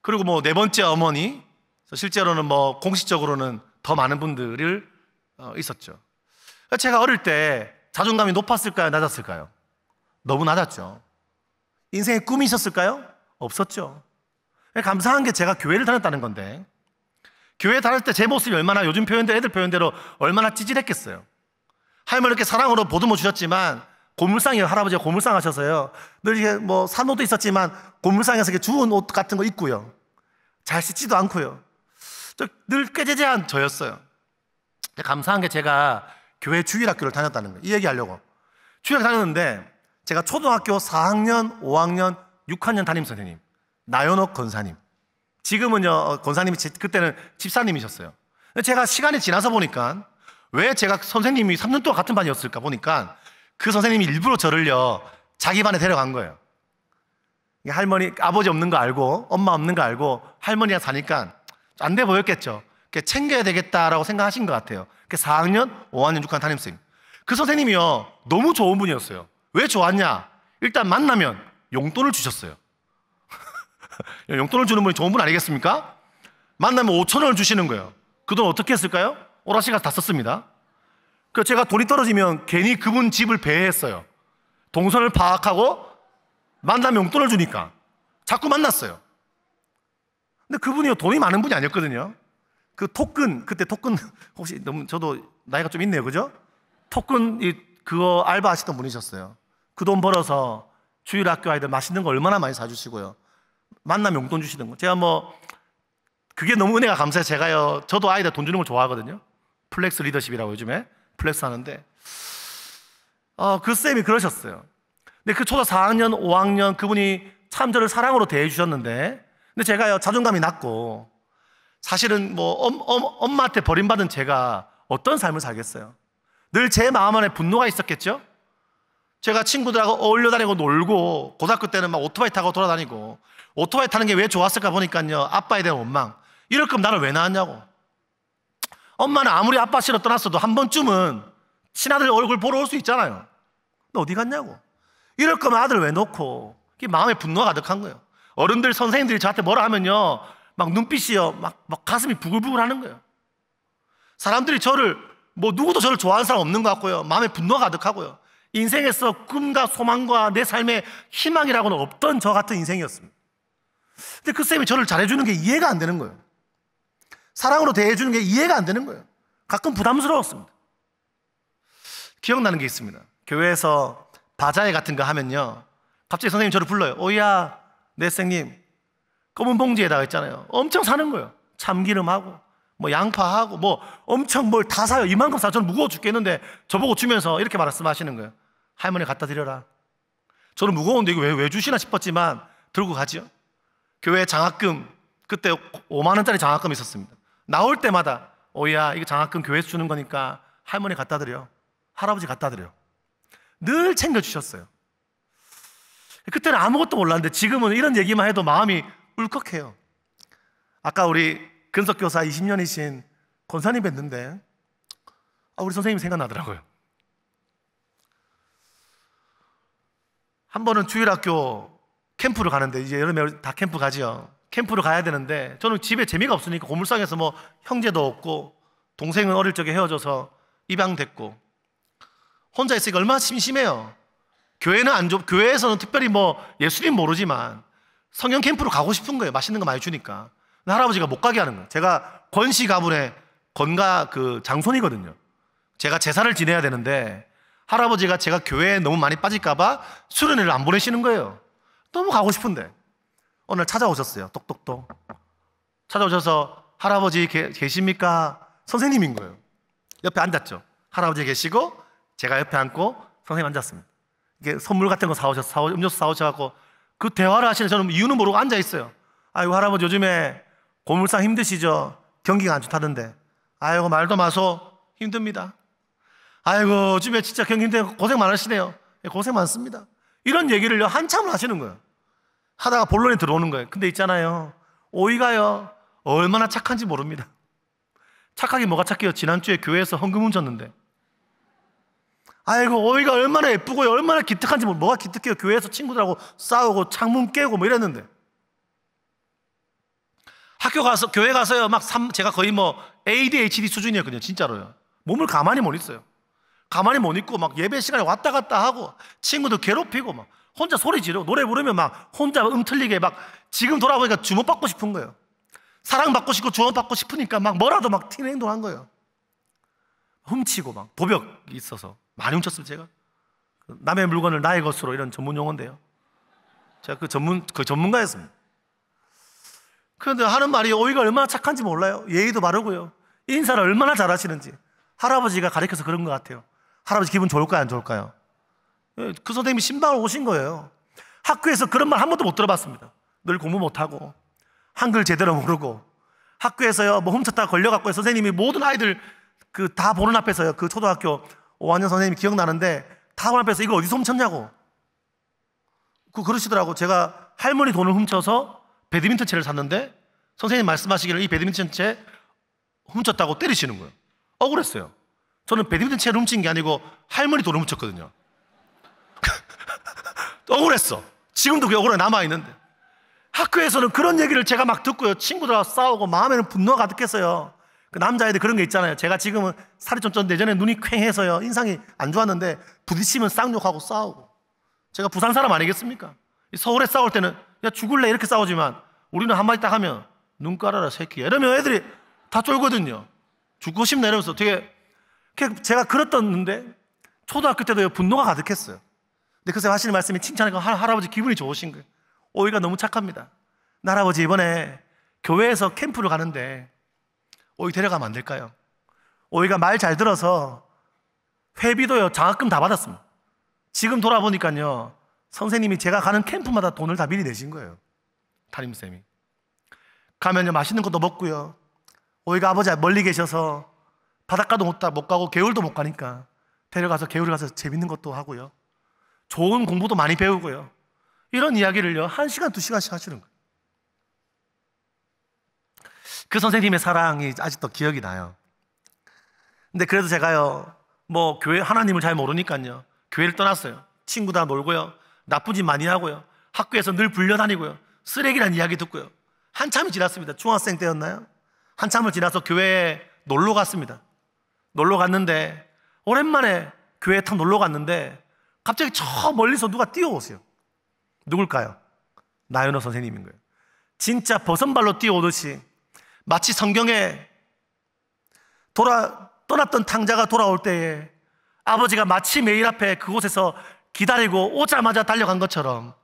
그리고 뭐 네 번째 어머니 실제로는 뭐 공식적으로는 더 많은 분들을 어, 있었죠. 그러니까 제가 어릴 때 자존감이 높았을까요? 낮았을까요? 너무 낮았죠. 인생의 꿈이 있었을까요? 없었죠. 감사한 게 제가 교회를 다녔다는 건데 교회 다닐 때 제 모습이 얼마나 요즘 표현대로 애들 표현대로 얼마나 찌질했겠어요. 할머니을 이렇게 사랑으로 보듬어 주셨지만 고물상이에요. 할아버지가 고물상 하셔서요. 늘 이게 뭐 산옷도 있었지만 고물상에서 이렇게 주운 옷 같은 거 입고요. 잘 씻지도 않고요. 늘 꾀재재한 저였어요. 감사한 게 제가 교회 주일학교를 다녔다는 거예요. 이 얘기 하려고. 주일학교 다녔는데 제가 초등학교 4학년, 5학년, 6학년 담임 선생님, 나연옥 권사님. 지금은요, 어, 권사님이 그때는 집사님이셨어요. 제가 시간이 지나서 보니까 왜 제가 선생님이 3년 동안 같은 반이었을까 보니까 그 선생님이 일부러 저를요, 자기 반에 데려간 거예요. 할머니, 아버지 없는 거 알고, 엄마 없는 거 알고, 할머니랑 사니까 안 돼 보였겠죠. 챙겨야 되겠다라고 생각하신 것 같아요. 4학년, 5학년, 6학년 담임쌤. 그 선생님이요, 너무 좋은 분이었어요. 왜 좋았냐? 일단 만나면 용돈을 주셨어요. 용돈을 주는 분이 좋은 분 아니겠습니까? 만나면 5천 원을 주시는 거예요. 그 돈 어떻게 했을까요? 오라시 가다 썼습니다. 그 제가 돈이 떨어지면 괜히 그분 집을 배회했어요. 동선을 파악하고 만나면 용돈을 주니까 자꾸 만났어요. 근데 그분이요 돈이 많은 분이 아니었거든요. 그 토큰 그때 토큰 혹시 너무 저도 나이가 좀 있네요, 그죠? 토큰 그거 알바 하시던 분이셨어요. 그 돈 벌어서 주일 학교 아이들 맛있는 거 얼마나 많이 사주시고요. 만나면 용돈 주시는 거. 제가 뭐 그게 너무 은혜가 감사해요. 제가요. 저도 아이들 돈 주는 걸 좋아하거든요. 플렉스 리더십이라고 요즘에 플렉스 하는데 어, 그 쌤이 그러셨어요. 근데 그 초등 4학년, 5학년 그분이 참 저를 사랑으로 대해 주셨는데 근데 제가요. 자존감이 낮고 사실은 뭐 엄, 엄, 엄마한테 버림받은 제가 어떤 삶을 살겠어요? 늘 제 마음 안에 분노가 있었겠죠? 제가 친구들하고 어울려 다니고 놀고 고등학교 때는 막 오토바이 타고 돌아다니고 오토바이 타는 게 왜 좋았을까 보니까요. 아빠에 대한 원망. 이럴 거면 나를 왜 낳았냐고. 엄마는 아무리 아빠 싫어 떠났어도 한 번쯤은 친아들 얼굴 보러 올 수 있잖아요. 너 어디 갔냐고. 이럴 거면 아들 왜 놓고. 마음에 분노가 가득한 거예요. 어른들, 선생님들이 저한테 뭐라 하면요. 막 눈빛이요. 막, 막 가슴이 부글부글 하는 거예요. 사람들이 저를, 뭐 누구도 저를 좋아하는 사람 없는 것 같고요. 마음에 분노가 가득하고요. 인생에서 꿈과 소망과 내 삶의 희망이라고는 없던 저 같은 인생이었습니다. 근데 그 쌤이 저를 잘해주는 게 이해가 안 되는 거예요. 사랑으로 대해주는 게 이해가 안 되는 거예요. 가끔 부담스러웠습니다. 기억나는 게 있습니다. 교회에서 바자회 같은 거 하면요. 갑자기 선생님 저를 불러요. 오야, 내 네, 쌤님. 검은 봉지에다가 있잖아요. 엄청 사는 거예요. 참기름하고, 뭐 양파하고, 뭐 엄청 뭘 다 사요. 이만큼 사. 저는 무거워 죽겠는데 저보고 주면서 이렇게 말씀하시는 거예요. 할머니 갖다 드려라. 저는 무거운데 이거 왜, 왜 주시나 싶었지만 들고 가지요. 교회 장학금 그때 5만 원짜리 장학금 있었습니다. 나올 때마다 오야 이거 장학금 교회 에서 주는 거니까 할머니 갖다 드려, 할아버지 갖다 드려. 늘 챙겨 주셨어요. 그때는 아무것도 몰랐는데 지금은 이런 얘기만 해도 마음이 울컥해요. 아까 우리 근석 교사 20년이신 권사님 뵀는데 아, 우리 선생님 생각나더라고요. 한 번은 주일학교 캠프를 가는데 이제 여름에 다 캠프 가죠 캠프를 가야 되는데 저는 집에 재미가 없으니까 고물상에서 뭐 형제도 없고 동생은 어릴 적에 헤어져서 입양됐고 혼자 있으니까 얼마나 심심해요. 교회는 안 좁, 교회에서는 특별히 뭐 예수님 모르지만 성형 캠프로 가고 싶은 거예요. 맛있는 거 많이 주니까. 할아버지가 못 가게 하는 거예요. 제가 권씨 가문의 건가 그 장손이거든요. 제가 제사를 지내야 되는데 할아버지가 제가 교회에 너무 많이 빠질까봐 수련회를 안 보내시는 거예요. 너무 가고 싶은데 오늘 찾아오셨어요. 똑똑똑. 찾아오셔서 할아버지 계, 계십니까? 선생님인 거예요. 옆에 앉았죠. 할아버지 계시고 제가 옆에 앉고 선생님 앉았습니다. 이게 선물 같은 거사오셔 사오, 음료수 사오셔갖고 그 대화를 하시는 저는 이유는 모르고 앉아 있어요. 아유 할아버지 요즘에 고물상 힘드시죠? 경기가 안 좋다던데. 아이고 말도 마소 힘듭니다. 아이고 요즘에 진짜 경기 힘들 고생 많으시네요. 예, 고생 많습니다. 이런 얘기를 한참을 하시는 거예요. 하다가 본론에 들어오는 거예요. 근데 있잖아요. 오이가요. 얼마나 착한지 모릅니다. 착하게 뭐가 착해요? 지난주에 교회에서 헌금 훔쳤는데. 아이고, 오이가 얼마나 예쁘고 얼마나 기특한지 모르, 뭐가 기특해요? 교회에서 친구들하고 싸우고 창문 깨고 뭐 이랬는데. 학교 가서, 교회 가서요. 막 삼, 제가 거의 뭐 ADHD 수준이었거든요. 진짜로요. 몸을 가만히 못 있어요. 가만히 못 있고 막 예배 시간에 왔다 갔다 하고 친구도 괴롭히고 막 혼자 소리 지르고 노래 부르면 막 혼자 음틀리게 막 지금 돌아보니까 주목받고 싶은 거예요. 사랑받고 싶고 조언받고 싶으니까 막 뭐라도 막 튀는 행동한 거예요. 훔치고 막 도벽이 있어서 많이 훔쳤어요 제가. 남의 물건을 나의 것으로 이런 전문 용어인데요. 제가 그 전문 그 전문가였습니다. 그런데 하는 말이 오이가 얼마나 착한지 몰라요. 예의도 바르고요. 인사를 얼마나 잘하시는지 할아버지가 가르쳐서 그런 것 같아요. 할아버지 기분 좋을까요? 안 좋을까요? 예, 그 선생님이 신방을 오신 거예요. 학교에서 그런 말 한 번도 못 들어봤습니다. 늘 공부 못하고, 한글 제대로 모르고, 학교에서요, 뭐 훔쳤다가 걸려갖고 선생님이 모든 아이들 그 다 보는 앞에서요, 그 초등학교 5학년 선생님이 기억나는데 다 보는 앞에서 이거 어디서 훔쳤냐고. 그 그러시더라고. 제가 할머니 돈을 훔쳐서 배드민턴 채를 샀는데 선생님 말씀하시기를 이 배드민턴 채 훔쳤다고 때리시는 거예요. 억울했어요. 저는 배드민턴 채를 훔친 게 아니고 할머니 돈을 훔쳤거든요. 억울했어. 지금도 그 억울해 남아있는데. 학교에서는 그런 얘기를 제가 막 듣고요. 친구들하고 싸우고 마음에는 분노가 가득했어요. 그 남자애들 그런 게 있잖아요. 제가 지금은 살이 좀 쪘는데 예전에 눈이 쾌해서요 인상이 안 좋았는데 부딪히면 쌍욕하고 싸우고. 제가 부산 사람 아니겠습니까? 서울에 싸울 때는 야 죽을래 이렇게 싸우지만 우리는 한마디 딱 하면 눈 깔아라 새끼 이러면 애들이 다 쫄거든요. 죽고 싶네 이러면서 되게 제가 그랬었는데 초등학교 때도 분노가 가득했어요. 근데 그새 하시는 말씀이 칭찬하니 할아버지 기분이 좋으신 거예요. 오이가 어, 너무 착합니다. 할아버지 이번에 교회에서 캠프를 가는데 오이 어, 데려가면 안 될까요? 오이가 어, 말잘 들어서 회비도요 장학금 다 받았습니다. 지금 돌아보니까요 선생님이 제가 가는 캠프마다 돈을 다 미리 내신 거예요. 담임 쌤이 가면요 맛있는 것도 먹고요. 오이가 아버지 멀리 계셔서 바닷가도 못, 못 가고 개울도 못 가니까 데려가서 개울에 가서 재밌는 것도 하고요. 좋은 공부도 많이 배우고요. 이런 이야기를요, 한 시간, 두 시간씩 하시는 거예요. 그 선생님의 사랑이 아직도 기억이 나요. 근데 그래도 제가요, 뭐, 교회, 하나님을 잘 모르니까요, 교회를 떠났어요. 친구 다 놀고요, 나쁜 짓 많이 하고요, 학교에서 늘 불려다니고요, 쓰레기란 이야기 듣고요. 한참이 지났습니다. 중학생 때였나요? 한참을 지나서 교회에 놀러 갔습니다. 놀러 갔는데 오랜만에 교회에 탁 놀러 갔는데 갑자기 저 멀리서 누가 뛰어오세요. 누굴까요? 나연호 선생님인 거예요. 진짜 버선발로 뛰어오듯이 마치 성경에 돌아 떠났던 탕자가 돌아올 때에 아버지가 마치 매일 앞에 그곳에서 기다리고 오자마자 달려간 것처럼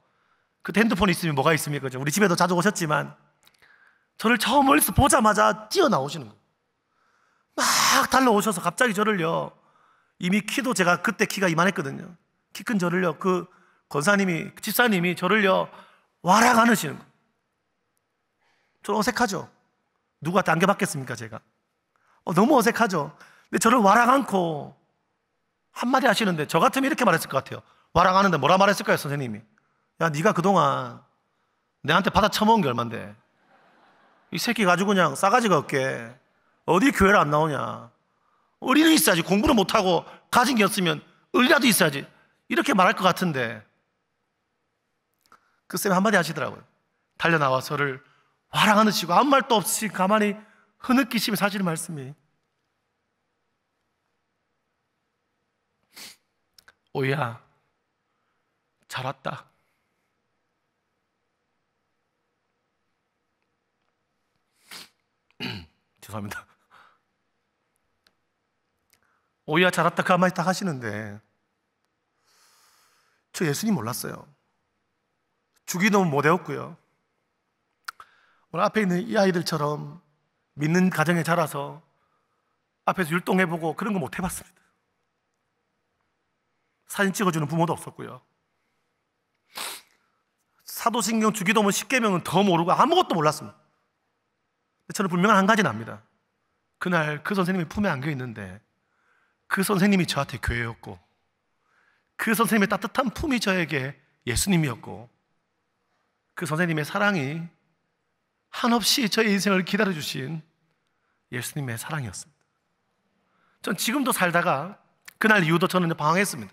그핸드폰 있으면 뭐가 있습니까? 그죠? 우리 집에도 자주 오셨지만 저를 처음 멀리서 보자마자 뛰어나오시는 거예요. 막 달려오셔서 갑자기 저를요. 이미 키도 제가 그때 키가 이만했거든요. 키 큰 저를요. 그 권사님이, 그 집사님이 저를요. 와락 안으시는 거. 저 어색하죠. 누구한테 안겨받겠습니까, 제가? 어, 너무 어색하죠. 근데 저를 와락 안고 한마디 하시는데 저 같으면 이렇게 말했을 것 같아요. 와락 안는데 뭐라 말했을까요, 선생님이? 야, 네가 그동안 내한테 받아 처먹은 게 얼만데. 이 새끼 가지고 그냥 싸가지가 없게 어디 교회를 안 나오냐. 의리는 있어야지. 공부를 못하고 가진 게 없으면 의리라도 있어야지. 이렇게 말할 것 같은데. 그 쌤이 한마디 하시더라고요. 달려나와 서를 화랑 하는시고 아무 말도 없이 가만히 흐느끼시면 사실 말씀이. 오야, 잘 왔다. 죄송합니다. 오야 잘했다 가만히 그 딱 하시는데 저 예수님 몰랐어요. 주기도 못해웠고요 오늘 앞에 있는 이 아이들처럼 믿는 가정에 자라서 앞에서 율동해보고 그런 거 못 해봤습니다. 사진 찍어주는 부모도 없었고요. 사도신경 주기도문 10개명은 더 모르고 아무것도 몰랐습니다. 저는 분명한 한 가지는 압니다. 그날 그 선생님이 품에 안겨 있는데 그 선생님이 저한테 교회였고 그 선생님의 따뜻한 품이 저에게 예수님이었고 그 선생님의 사랑이 한없이 저의 인생을 기다려주신 예수님의 사랑이었습니다. 전 지금도 살다가 그날 이후도 저는 방황했습니다.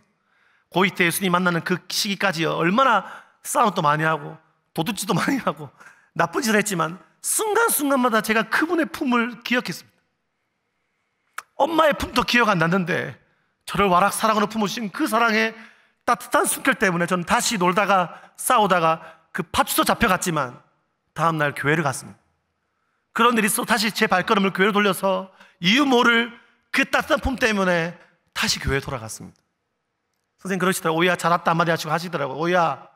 고2 때 예수님 만나는 그시기까지 얼마나 싸움도 많이 하고 도둑질도 많이 하고 나쁜 짓을 했지만 순간순간마다 제가 그분의 품을 기억했습니다. 엄마의 품도 기억 안 났는데 저를 와락 사랑으로 품으신 그 사랑의 따뜻한 숨결 때문에 저는 다시 놀다가 싸우다가 그 파출소 잡혀갔지만 다음날 교회를 갔습니다. 그런 일이 있어 다시 제 발걸음을 교회로 돌려서 이유 모를 그 따뜻한 품 때문에 다시 교회에 돌아갔습니다. 선생님 그러시더라고요. 오야 잘 왔다 한마디 하시고 하시더라고요. 오야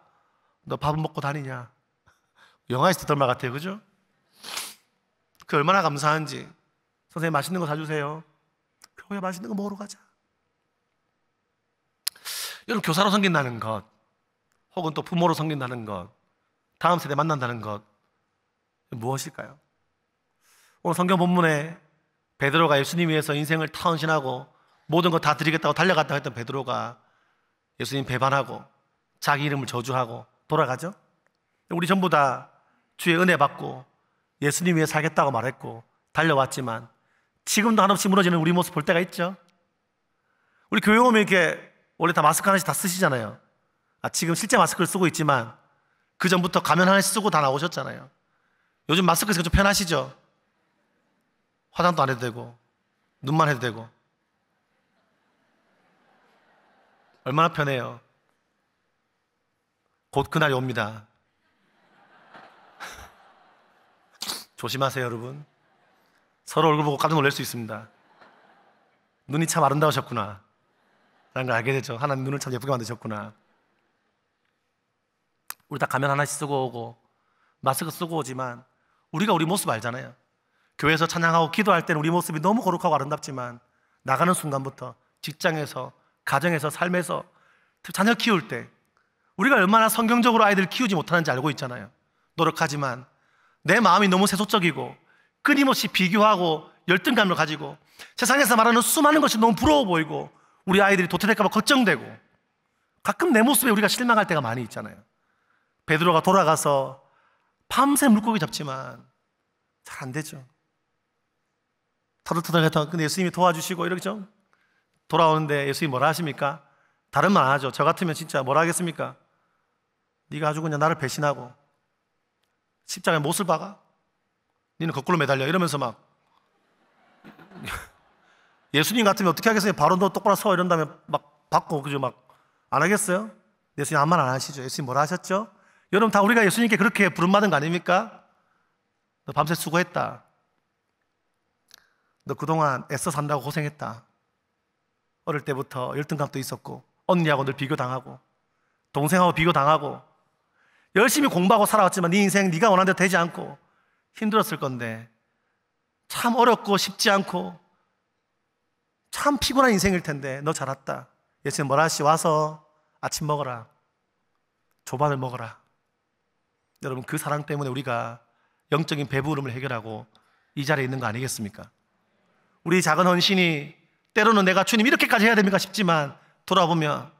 너 밥은 먹고 다니냐. 영화에서 듣던 말 같아요. 그죠? 그 얼마나 감사한지. 선생님 맛있는 거 사주세요. 거기 맛있는 거 먹으러 가자. 여러분 교사로 섬긴다는 것, 혹은 또 부모로 섬긴다는 것, 다음 세대 만난다는 것 무엇일까요? 오늘 성경 본문에 베드로가 예수님 위해서 인생을 타운신하고 모든 거 다 드리겠다고 달려갔다고 했던 베드로가 예수님 배반하고 자기 이름을 저주하고 돌아가죠. 우리 전부 다 주의 은혜 받고 예수님 위해 살겠다고 말했고 달려왔지만 지금도 한없이 무너지는 우리 모습 볼 때가 있죠. 우리 교회 오면 이렇게 원래 다 마스크 하나씩 다 쓰시잖아요. 아, 지금 실제 마스크를 쓰고 있지만 그 전부터 가면 하나씩 쓰고 다 나오셨잖아요. 요즘 마스크 쓰기좀 편하시죠? 화장도 안 해도 되고 눈만 해도 되고 얼마나 편해요. 곧 그날이 옵니다. 조심하세요, 여러분. 서로 얼굴 보고 깜짝 놀랄 수 있습니다. 눈이 참 아름다우셨구나. 라는 걸 알게 되죠. 하나님 눈을 참 예쁘게 만드셨구나. 우리 다 가면 하나씩 쓰고 오고 마스크 쓰고 오지만 우리가 우리 모습 알잖아요. 교회에서 찬양하고 기도할 때는 우리 모습이 너무 거룩하고 아름답지만 나가는 순간부터 직장에서 가정에서 삶에서 자녀 키울 때 우리가 얼마나 성경적으로 아이들 키우지 못하는지 알고 있잖아요. 노력하지만 내 마음이 너무 세속적이고 끊임없이 비교하고 열등감을 가지고 세상에서 말하는 수많은 것이 너무 부러워 보이고 우리 아이들이 도태될까봐 걱정되고 가끔 내 모습에 우리가 실망할 때가 많이 있잖아요. 베드로가 돌아가서 밤새 물고기 잡지만 잘 안 되죠. 터덜터덜 했던 근데 예수님이 도와주시고 이렇게죠. 돌아오는데 예수님이 뭐라 하십니까? 다른 말 안 하죠. 저 같으면 진짜 뭐라 하겠습니까? 네가 아주 그냥 나를 배신하고 십자가에 못을 박아 니는 거꾸로 매달려 이러면서 막 예수님 같으면 어떻게 하겠어요? 바로 너 똑바로 서 이런 다음에 막 받고 그죠 막 안 하겠어요? 예수님 아무 말 안 하시죠? 예수님 뭐라 하셨죠? 여러분 다 우리가 예수님께 그렇게 부름받은 거 아닙니까? 너 밤새 수고했다. 너 그동안 애써 산다고 고생했다. 어릴 때부터 열등감도 있었고 언니하고 늘 비교당하고 동생하고 비교당하고 열심히 공부하고 살아왔지만 네 인생 네가 원하는 대로 되지 않고 힘들었을 건데 참 어렵고 쉽지 않고 참 피곤한 인생일 텐데 너 잘왔다. 예수님 뭐라 하시 와서 아침 먹어라. 조반을 먹어라. 여러분 그 사랑 때문에 우리가 영적인 배부름을 해결하고 이 자리에 있는 거 아니겠습니까? 우리 작은 헌신이 때로는 내가 주님 이렇게까지 해야 됩니까 싶지만 돌아보면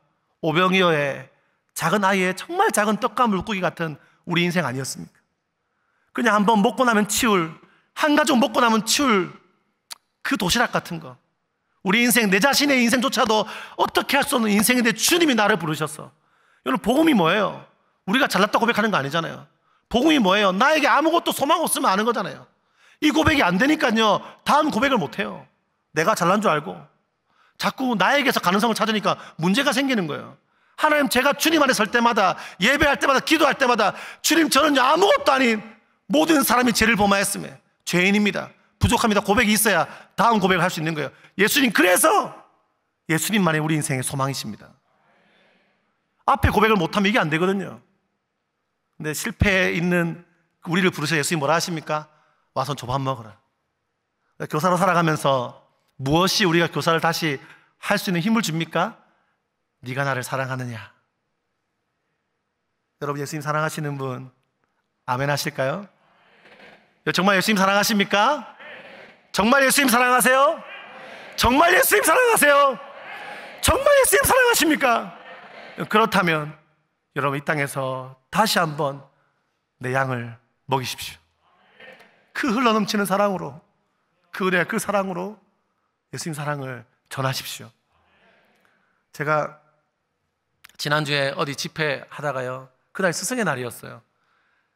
오병이어의 작은 아이의 정말 작은 떡과 물고기 같은 우리 인생 아니었습니까? 그냥 한번 먹고 나면 치울, 한 가족 먹고 나면 치울 그 도시락 같은 거. 우리 인생, 내 자신의 인생조차도 어떻게 할 수 없는 인생인데 주님이 나를 부르셨어. 여러분, 복음이 뭐예요? 우리가 잘났다 고백하는 거 아니잖아요. 복음이 뭐예요? 나에게 아무것도 소망 없으면 아는 거잖아요. 이 고백이 안 되니까요. 다음 고백을 못 해요. 내가 잘난 줄 알고. 자꾸 나에게서 가능성을 찾으니까 문제가 생기는 거예요. 하나님, 제가 주님 안에 설 때마다, 예배할 때마다, 기도할 때마다, 주님, 저는 아무것도 아닌 모든 사람이 죄를 범하였으며 죄인입니다. 부족합니다. 고백이 있어야 다음 고백을 할 수 있는 거예요. 예수님 그래서 예수님만이 우리 인생의 소망이십니다. 앞에 고백을 못하면 이게 안 되거든요. 근데 실패에 있는 우리를 부르셔 예수님 뭐라 하십니까? 와서 조밥 먹어라. 교사로 살아가면서 무엇이 우리가 교사를 다시 할 수 있는 힘을 줍니까? 네가 나를 사랑하느냐. 여러분 예수님 사랑하시는 분 아멘 하실까요? 예, 정말 예수님 사랑하십니까? 정말 예수님 사랑하세요? 정말 예수님 사랑하세요? 정말 예수님 사랑하십니까? 그렇다면 여러분 이 땅에서 다시 한번 내 양을 먹이십시오. 그 흘러넘치는 사랑으로 그 은혜, 그 사랑으로 예수님 사랑을 전하십시오. 제가 지난주에 어디 집회 하다가요. 그날 스승의 날이었어요.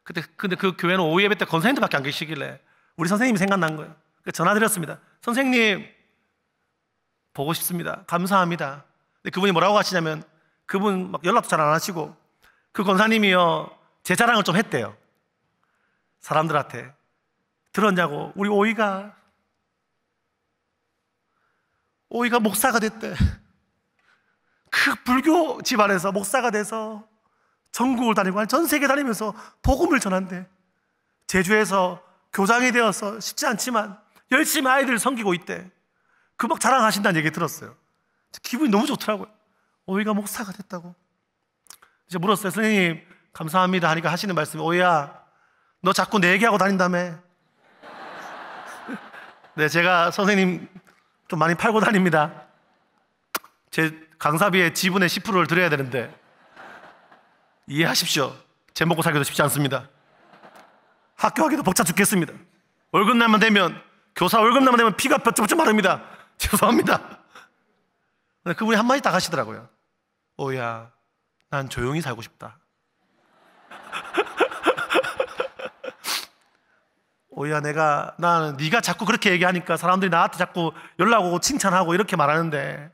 그때 근데 그 교회는 오후 예배 때 권사님들밖에 안 계시길래 우리 선생님이 생각난 거예요. 그러니까 전화드렸습니다. 선생님 보고 싶습니다. 감사합니다. 근데 그분이 뭐라고 하시냐면 그분 막 연락도 잘 안 하시고 그 권사님이요 제 자랑을 좀 했대요. 사람들한테 들었냐고 우리 오이가 오이가 목사가 됐대. 그 불교 집안에서 목사가 돼서 전국을 다니고 전 세계 다니면서 복음을 전한대. 제주에서 교장이 되어서 쉽지 않지만 열심히 아이들을 섬기고 있대. 그 막 자랑하신다는 얘기 들었어요. 기분이 너무 좋더라고요. 오이가 목사가 됐다고. 이제 물었어요. 선생님, 감사합니다. 하니까 하시는 말씀이, 오이야, 너 자꾸 내 얘기하고 다닌다며. 네, 제가 선생님 좀 많이 팔고 다닙니다. 제 강사비의 지분의 10%를 드려야 되는데. 이해하십시오. 제 먹고 살기도 쉽지 않습니다. 학교 가기도 벅차 죽겠습니다. 월급날만 되면 교사 월급날만 되면 피가 뼈쭉뼈쭉 마릅니다. 죄송합니다. 그분이 한마디 딱 하시더라고요. 오야, 난 조용히 살고 싶다. 오야, 내가 나는 네가 자꾸 그렇게 얘기하니까 사람들이 나한테 자꾸 연락 오고 칭찬하고 이렇게 말하는데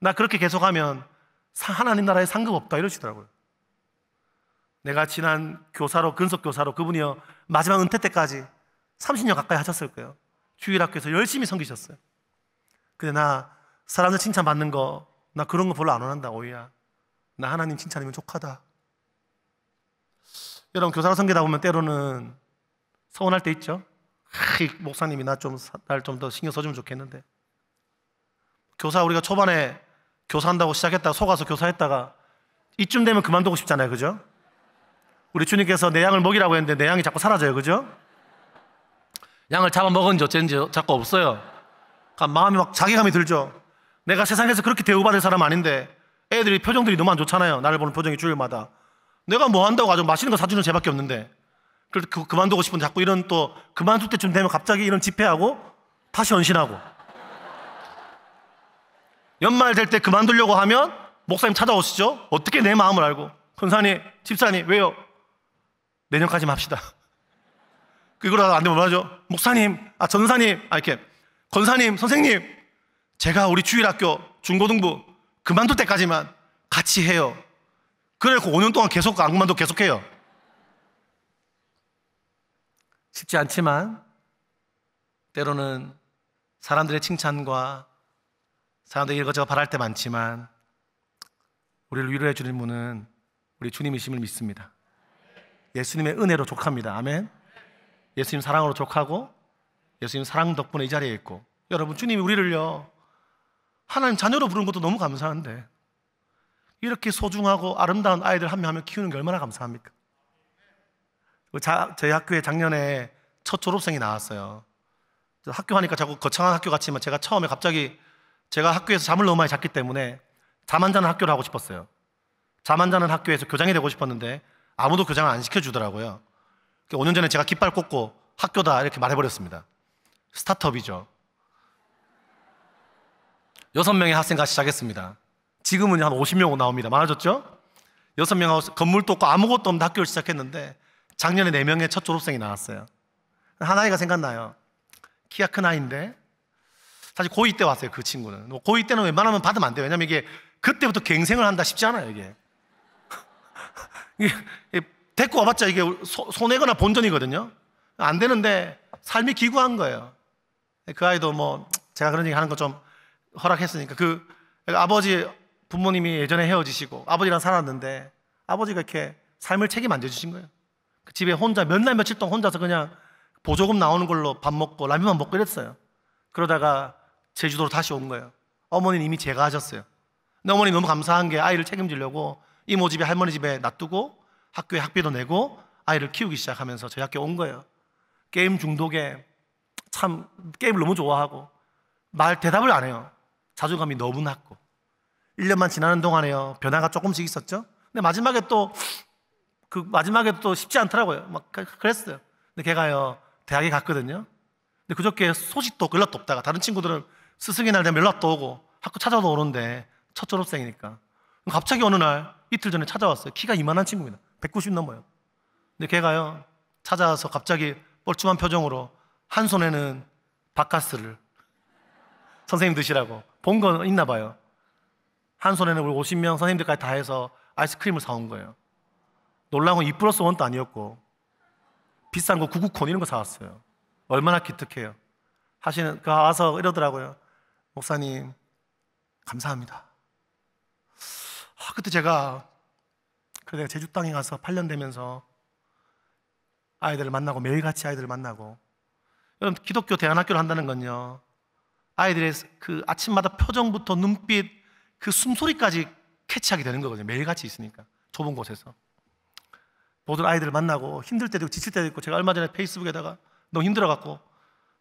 나 그렇게 계속하면 하나님 나라에 상급 없다 이러시더라고요. 내가 지난 교사로 근속 교사로 그분이요 마지막 은퇴 때까지 30년 가까이 하셨을 거예요. 주일학교에서 열심히 섬기셨어요. 근데 나 사람들 칭찬 받는 거 나 그런 거 별로 안 원한다 오이야. 나 하나님 칭찬이면 족하다. 여러분 교사로 섬기다 보면 때로는 서운할 때 있죠. 하이, 목사님이 나 좀 날 좀 더 신경 써주면 좋겠는데. 교사 우리가 초반에 교사한다고 시작했다가 속아서 교사했다가 이쯤 되면 그만두고 싶잖아요, 그죠? 우리 주님께서 내 양을 먹이라고 했는데 내 양이 자꾸 사라져요. 그죠? 양을 잡아먹은지 어쩐지 자꾸 없어요. 그러니까 마음이 막 자괴감이 들죠. 내가 세상에서 그렇게 대우받을 사람 아닌데 애들이 표정들이 너무 안 좋잖아요. 나를 보는 표정이 주일마다. 내가 뭐 한다고 아주 맛있는 거 사주는 죄밖에 없는데. 그래서 그, 그만두고 싶은데 자꾸 이런 또 그만둘 때쯤 되면 갑자기 이런 집회하고 다시 헌신하고. 연말 될 때 그만두려고 하면 목사님 찾아오시죠. 어떻게 내 마음을 알고. 권사님, 집사님, 왜요? 내년까지만 합시다. 이거라안 아, 되면 뭐하죠? 목사님, 아, 전사님, 아, 이렇게. 권사님, 선생님, 제가 우리 주일학교 중고등부 그만둘 때까지만 같이 해요. 그래놓고 5년 그 동안 계속 안 그만도 계속해요. 쉽지 않지만 때로는 사람들의 칭찬과 사람들이 이것저것 바랄 때 많지만 우리를 위로해 주는 분은 우리 주님이심을 믿습니다. 예수님의 은혜로 족합니다. 아멘. 예수님 사랑으로 족하고 예수님 사랑 덕분에 이 자리에 있고 여러분 주님이 우리를요 하나님 자녀로 부르는 것도 너무 감사한데 이렇게 소중하고 아름다운 아이들 한 명 한 명 키우는 게 얼마나 감사합니까? 그 자, 저희 학교에 작년에 첫 졸업생이 나왔어요. 학교 하니까 자꾸 거창한 학교 같지만 제가 처음에 갑자기 제가 학교에서 잠을 너무 많이 잤기 때문에 잠 안 자는 학교를 하고 싶었어요. 잠 안 자는 학교에서 교장이 되고 싶었는데 아무도 교장을 그 안 시켜주더라고요. 5년 그러니까 전에 제가 깃발 꽂고 학교다 이렇게 말해버렸습니다. 스타트업이죠. 6명의 학생 과 시작했습니다. 지금은 한 50명 으로 나옵니다. 많아졌죠? 6명하고 건물도 없고 아무것도 없는 학교를 시작했는데 작년에 4명의 첫 졸업생이 나왔어요. 하나이가 생각나요. 키가 큰 아이인데 사실 고2 때 왔어요. 그 친구는. 뭐 고2 때는 웬만하면 받으면 안 돼요. 왜냐면 이게 그때부터 갱생을 한다 쉽지 않아요. 이게. 데리고 와봤자 이게 손해거나 본전이거든요. 안 되는데 삶이 기구한 거예요. 그 아이도 뭐 제가 그런 얘기 하는 거 좀 허락했으니까 그 아버지 부모님이 예전에 헤어지시고 아버지랑 살았는데 아버지가 이렇게 삶을 책임 안 져주신 거예요. 그 집에 혼자 몇 날 며칠 동안 혼자서 그냥 보조금 나오는 걸로 밥 먹고 라면만 먹고 그랬어요 그러다가 제주도로 다시 온 거예요. 어머니는 이미 제가 하셨어요. 근데 어머니 너무 감사한 게 아이를 책임지려고 이모 집에 할머니 집에 놔두고 학교에 학비도 내고 아이를 키우기 시작하면서 저희 학교 온 거예요. 게임 중독에 참 게임을 너무 좋아하고 말 대답을 안 해요. 자존감이 너무 낮고 1년만 지나는 동안에요. 변화가 조금씩 있었죠. 근데 마지막에 또 그 마지막에 또 쉽지 않더라고요. 막 그, 그랬어요. 근데 걔가요. 대학에 갔거든요. 근데 그저께 소식도 연락도 없다가 다른 친구들은 스승의 날 되면 연락도 오고 학교 찾아도 오는데 첫 졸업생이니까 갑자기 어느 날 이틀 전에 찾아왔어요. 키가 이만한 친구입니다. 190 넘어요. 근데 걔가요 찾아와서 갑자기 뻘쭘한 표정으로 한 손에는 바카스를 선생님 드시라고 본 건 있나 봐요. 한 손에는 우리 50명 선생님들까지 다 해서 아이스크림을 사온 거예요. 놀라운 건 2 플러스 원도 아니었고 비싼 거 구구콘 이런 거 사왔어요. 얼마나 기특해요. 하시는 그 와서 이러더라고요. 목사님 감사합니다. 아, 그때 제가 그래 내 제주 땅에 가서 8년 되면서 아이들을 만나고 매일같이 아이들을 만나고 여러분 기독교 대안학교를 한다는 건요 아이들의 그 아침마다 표정부터 눈빛 그 숨소리까지 캐치하게 되는 거거든요 매일같이 있으니까 좁은 곳에서 모든 아이들을 만나고 힘들 때도 있고 지칠 때도 있고 제가 얼마 전에 페이스북에다가 너무 힘들어갖고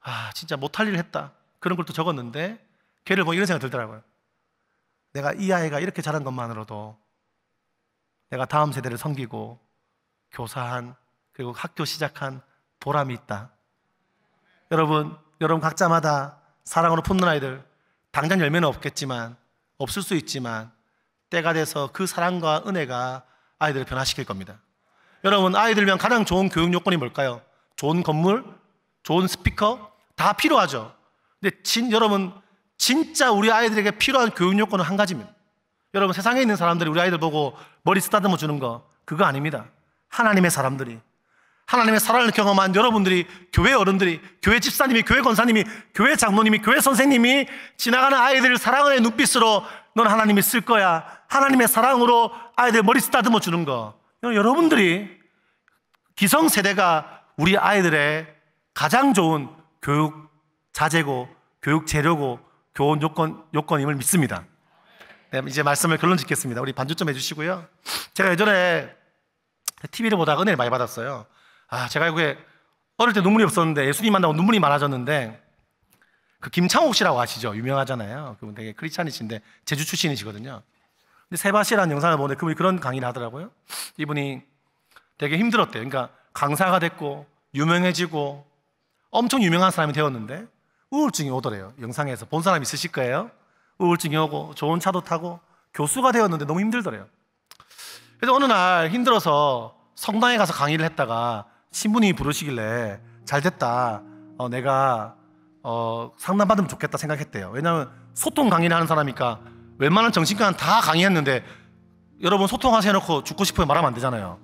아 진짜 못할 일을 했다 그런 걸 또 적었는데 걔를 보고 이런 생각이 들더라고요 내가 이 아이가 이렇게 자란 것만으로도 내가 다음 세대를 섬기고 교사한 그리고 학교 시작한 보람이 있다. 여러분, 여러분 각자마다 사랑으로 품는 아이들 당장 열매는 없겠지만 없을 수 있지만 때가 돼서 그 사랑과 은혜가 아이들을 변화시킬 겁니다. 여러분 아이들 면 가장 좋은 교육 요건이 뭘까요? 좋은 건물, 좋은 스피커 다 필요하죠. 근데 진 여러분 진짜 우리 아이들에게 필요한 교육 요건은 한 가지입니다. 여러분 세상에 있는 사람들이 우리 아이들 보고 머리 쓰다듬어 주는 거 그거 아닙니다. 하나님의 사람들이 하나님의 사랑을 경험한 여러분들이 교회 어른들이 교회 집사님이 교회 권사님이 교회 장로님이 교회 선생님이 지나가는 아이들을 사랑의 눈빛으로 넌 하나님이 쓸 거야 하나님의 사랑으로 아이들 머리 쓰다듬어 주는 거 여러분들이 기성 세대가 우리 아이들의 가장 좋은 교육 자재고 교육 재료고 교훈 요건, 요건임을 믿습니다. 네, 이제 말씀을 결론 짓겠습니다. 우리 반주 좀 해주시고요. 제가 예전에 TV를 보다가 은혜를 많이 받았어요. 아, 제가 이게 어릴 때 눈물이 없었는데 예수님 만나고 눈물이 많아졌는데 그 김창옥 씨라고 아시죠? 유명하잖아요. 그분 되게 크리스찬이신데 제주 출신이시거든요. 근데 세바시라는 영상을 보는데 그분이 그런 강의를 하더라고요. 이분이 되게 힘들었대요. 그러니까 강사가 됐고 유명해지고 엄청 유명한 사람이 되었는데 우울증이 오더래요. 영상에서 본 사람 있으실 거예요. 우울증이 오고 좋은 차도 타고 교수가 되었는데 너무 힘들더래요. 그래서 어느 날 힘들어서 성당에 가서 강의를 했다가 신부님이 부르시길래 잘 됐다. 어, 내가 어, 상담 받으면 좋겠다 생각했대요. 왜냐하면 소통 강의를 하는 사람이니까 웬만한 정신과는 다 강의했는데 여러분 소통하세요 해놓고 죽고 싶어요 말하면 안 되잖아요.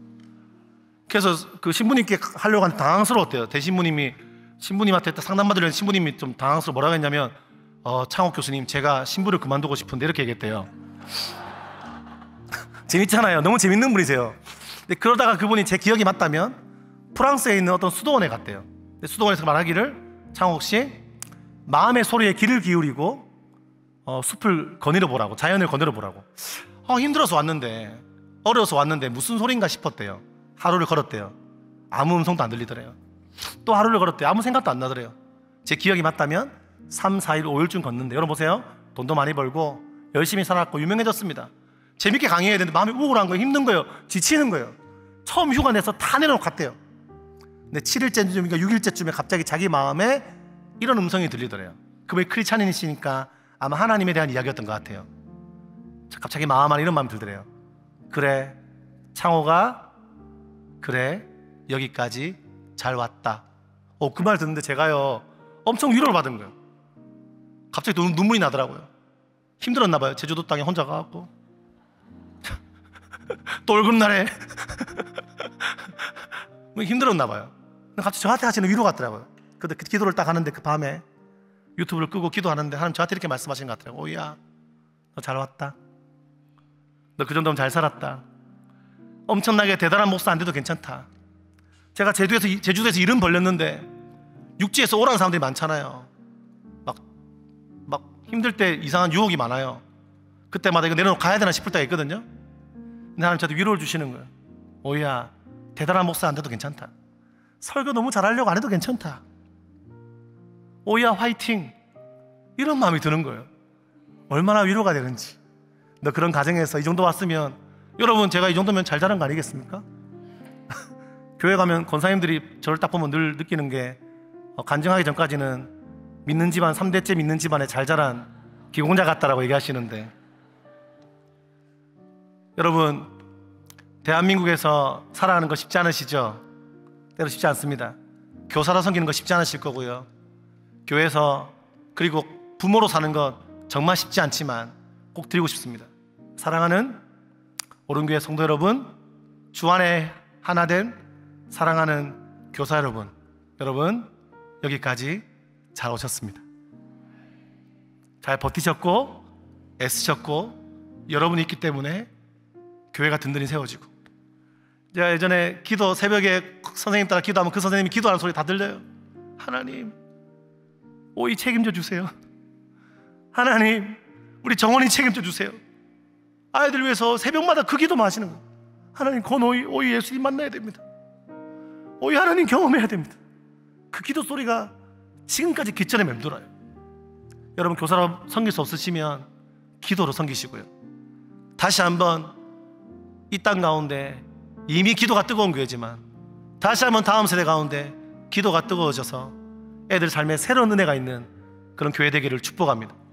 그래서 그 신부님께 하려고 하는데 당황스러웠대요. 대신부님이 신부님한테 상담받으려는 신부님이 좀 당황스러워 뭐라고 했냐면 어, 창옥 교수님 제가 신부를 그만두고 싶은데 이렇게 얘기했대요 재밌잖아요 너무 재밌는 분이세요 근데 그러다가 그분이 제 기억이 맞다면 프랑스에 있는 어떤 수도원에 갔대요 수도원에서 말하기를 창옥 씨 마음의 소리에 귀를 기울이고 어, 숲을 거닐어 보라고 자연을 거닐어 보라고 어, 힘들어서 왔는데 어려서 왔는데 무슨 소린가 싶었대요 하루를 걸었대요 아무 음성도 안 들리더래요 또 하루를 걸었대요. 아무 생각도 안 나더래요. 제 기억이 맞다면 3, 4일, 5일쯤 걷는데 여러분 보세요. 돈도 많이 벌고 열심히 살았고 유명해졌습니다. 재밌게 강의해야 되는데 마음이 우울한 거예요. 힘든 거예요. 지치는 거예요. 처음 휴가 내서 다 내려놓고 갔대요. 근데 7일째쯤인가 6일째쯤에 갑자기 자기 마음에 이런 음성이 들리더래요. 그분이 크리스찬이시니까 아마 하나님에 대한 이야기였던 것 같아요. 갑자기 마음 안에 이런 마음이 들더래요. 그래, 창호가 그래, 여기까지 잘 왔다. 어, 그말 듣는데 제가요 엄청 위로를 받은 거예요. 갑자기 눈, 눈물이 나더라고요. 힘들었나 봐요. 제주도 땅에 혼자 가고 떨금 날에 뭐 힘들었나 봐요. 갑자기 저한테 하시는 위로 같더라고요. 근데 그 기도를 딱 하는데 그 밤에 유튜브를 끄고 기도하는데 하나님 저한테 이렇게 말씀하신 것같더라고요 오야, 너 잘 왔다. 너 그 정도면 잘 살았다. 엄청나게 대단한 목사 안 돼도 괜찮다. 제가 제주에서, 제주도에서 이름 벌렸는데 육지에서 오라는 사람들이 많잖아요. 막, 막 힘들 때 이상한 유혹이 많아요. 그때마다 이거 내려놓고 가야 되나 싶을 때가 있거든요. 근데 하나님 저한테 위로를 주시는 거예요. 오야, 대단한 목사 안 돼도 괜찮다. 설교 너무 잘하려고 안 해도 괜찮다. 오야, 화이팅. 이런 마음이 드는 거예요. 얼마나 위로가 되는지. 너 그런 가정에서 이 정도 왔으면, 여러분 제가 이 정도면 잘 자란 거 아니겠습니까? 교회 가면 권사님들이 저를 딱 보면 늘 느끼는 게 어, 간증하기 전까지는 믿는 집안 3대째 믿는 집안에 잘 자란 기공자 같다라고 얘기하시는데 여러분 대한민국에서 살아가는 거 쉽지 않으시죠? 때로 쉽지 않습니다. 교사로 섬기는 거 쉽지 않으실 거고요. 교회에서 그리고 부모로 사는 것 정말 쉽지 않지만 꼭 드리고 싶습니다. 사랑하는 오른교회 성도 여러분, 주안에 하나 된 사랑하는 교사 여러분, 여러분 여기까지 잘 오셨습니다. 잘 버티셨고 애쓰셨고 여러분이 있기 때문에 교회가 든든히 세워지고 제가 예전에 기도 새벽에 그 선생님 따라 기도하면 그 선생님이 기도하는 소리 다 들려요. 하나님, 오이 책임져 주세요. 하나님, 우리 정원이 책임져 주세요. 아이들 위해서 새벽마다 그 기도만 하시는 거예요. 하나님, 곧 오이, 오이 예수님 만나야 됩니다. 오, 어, 이 하나님 경험해야 됩니다. 그 기도 소리가 지금까지 귓전에 맴돌아요. 여러분 교사로 섬길 수 없으시면 기도로 섬기시고요. 다시 한번 이 땅 가운데 이미 기도가 뜨거운 교회지만 다시 한번 다음 세대 가운데 기도가 뜨거워져서 애들 삶에 새로운 은혜가 있는 그런 교회 되기를 축복합니다.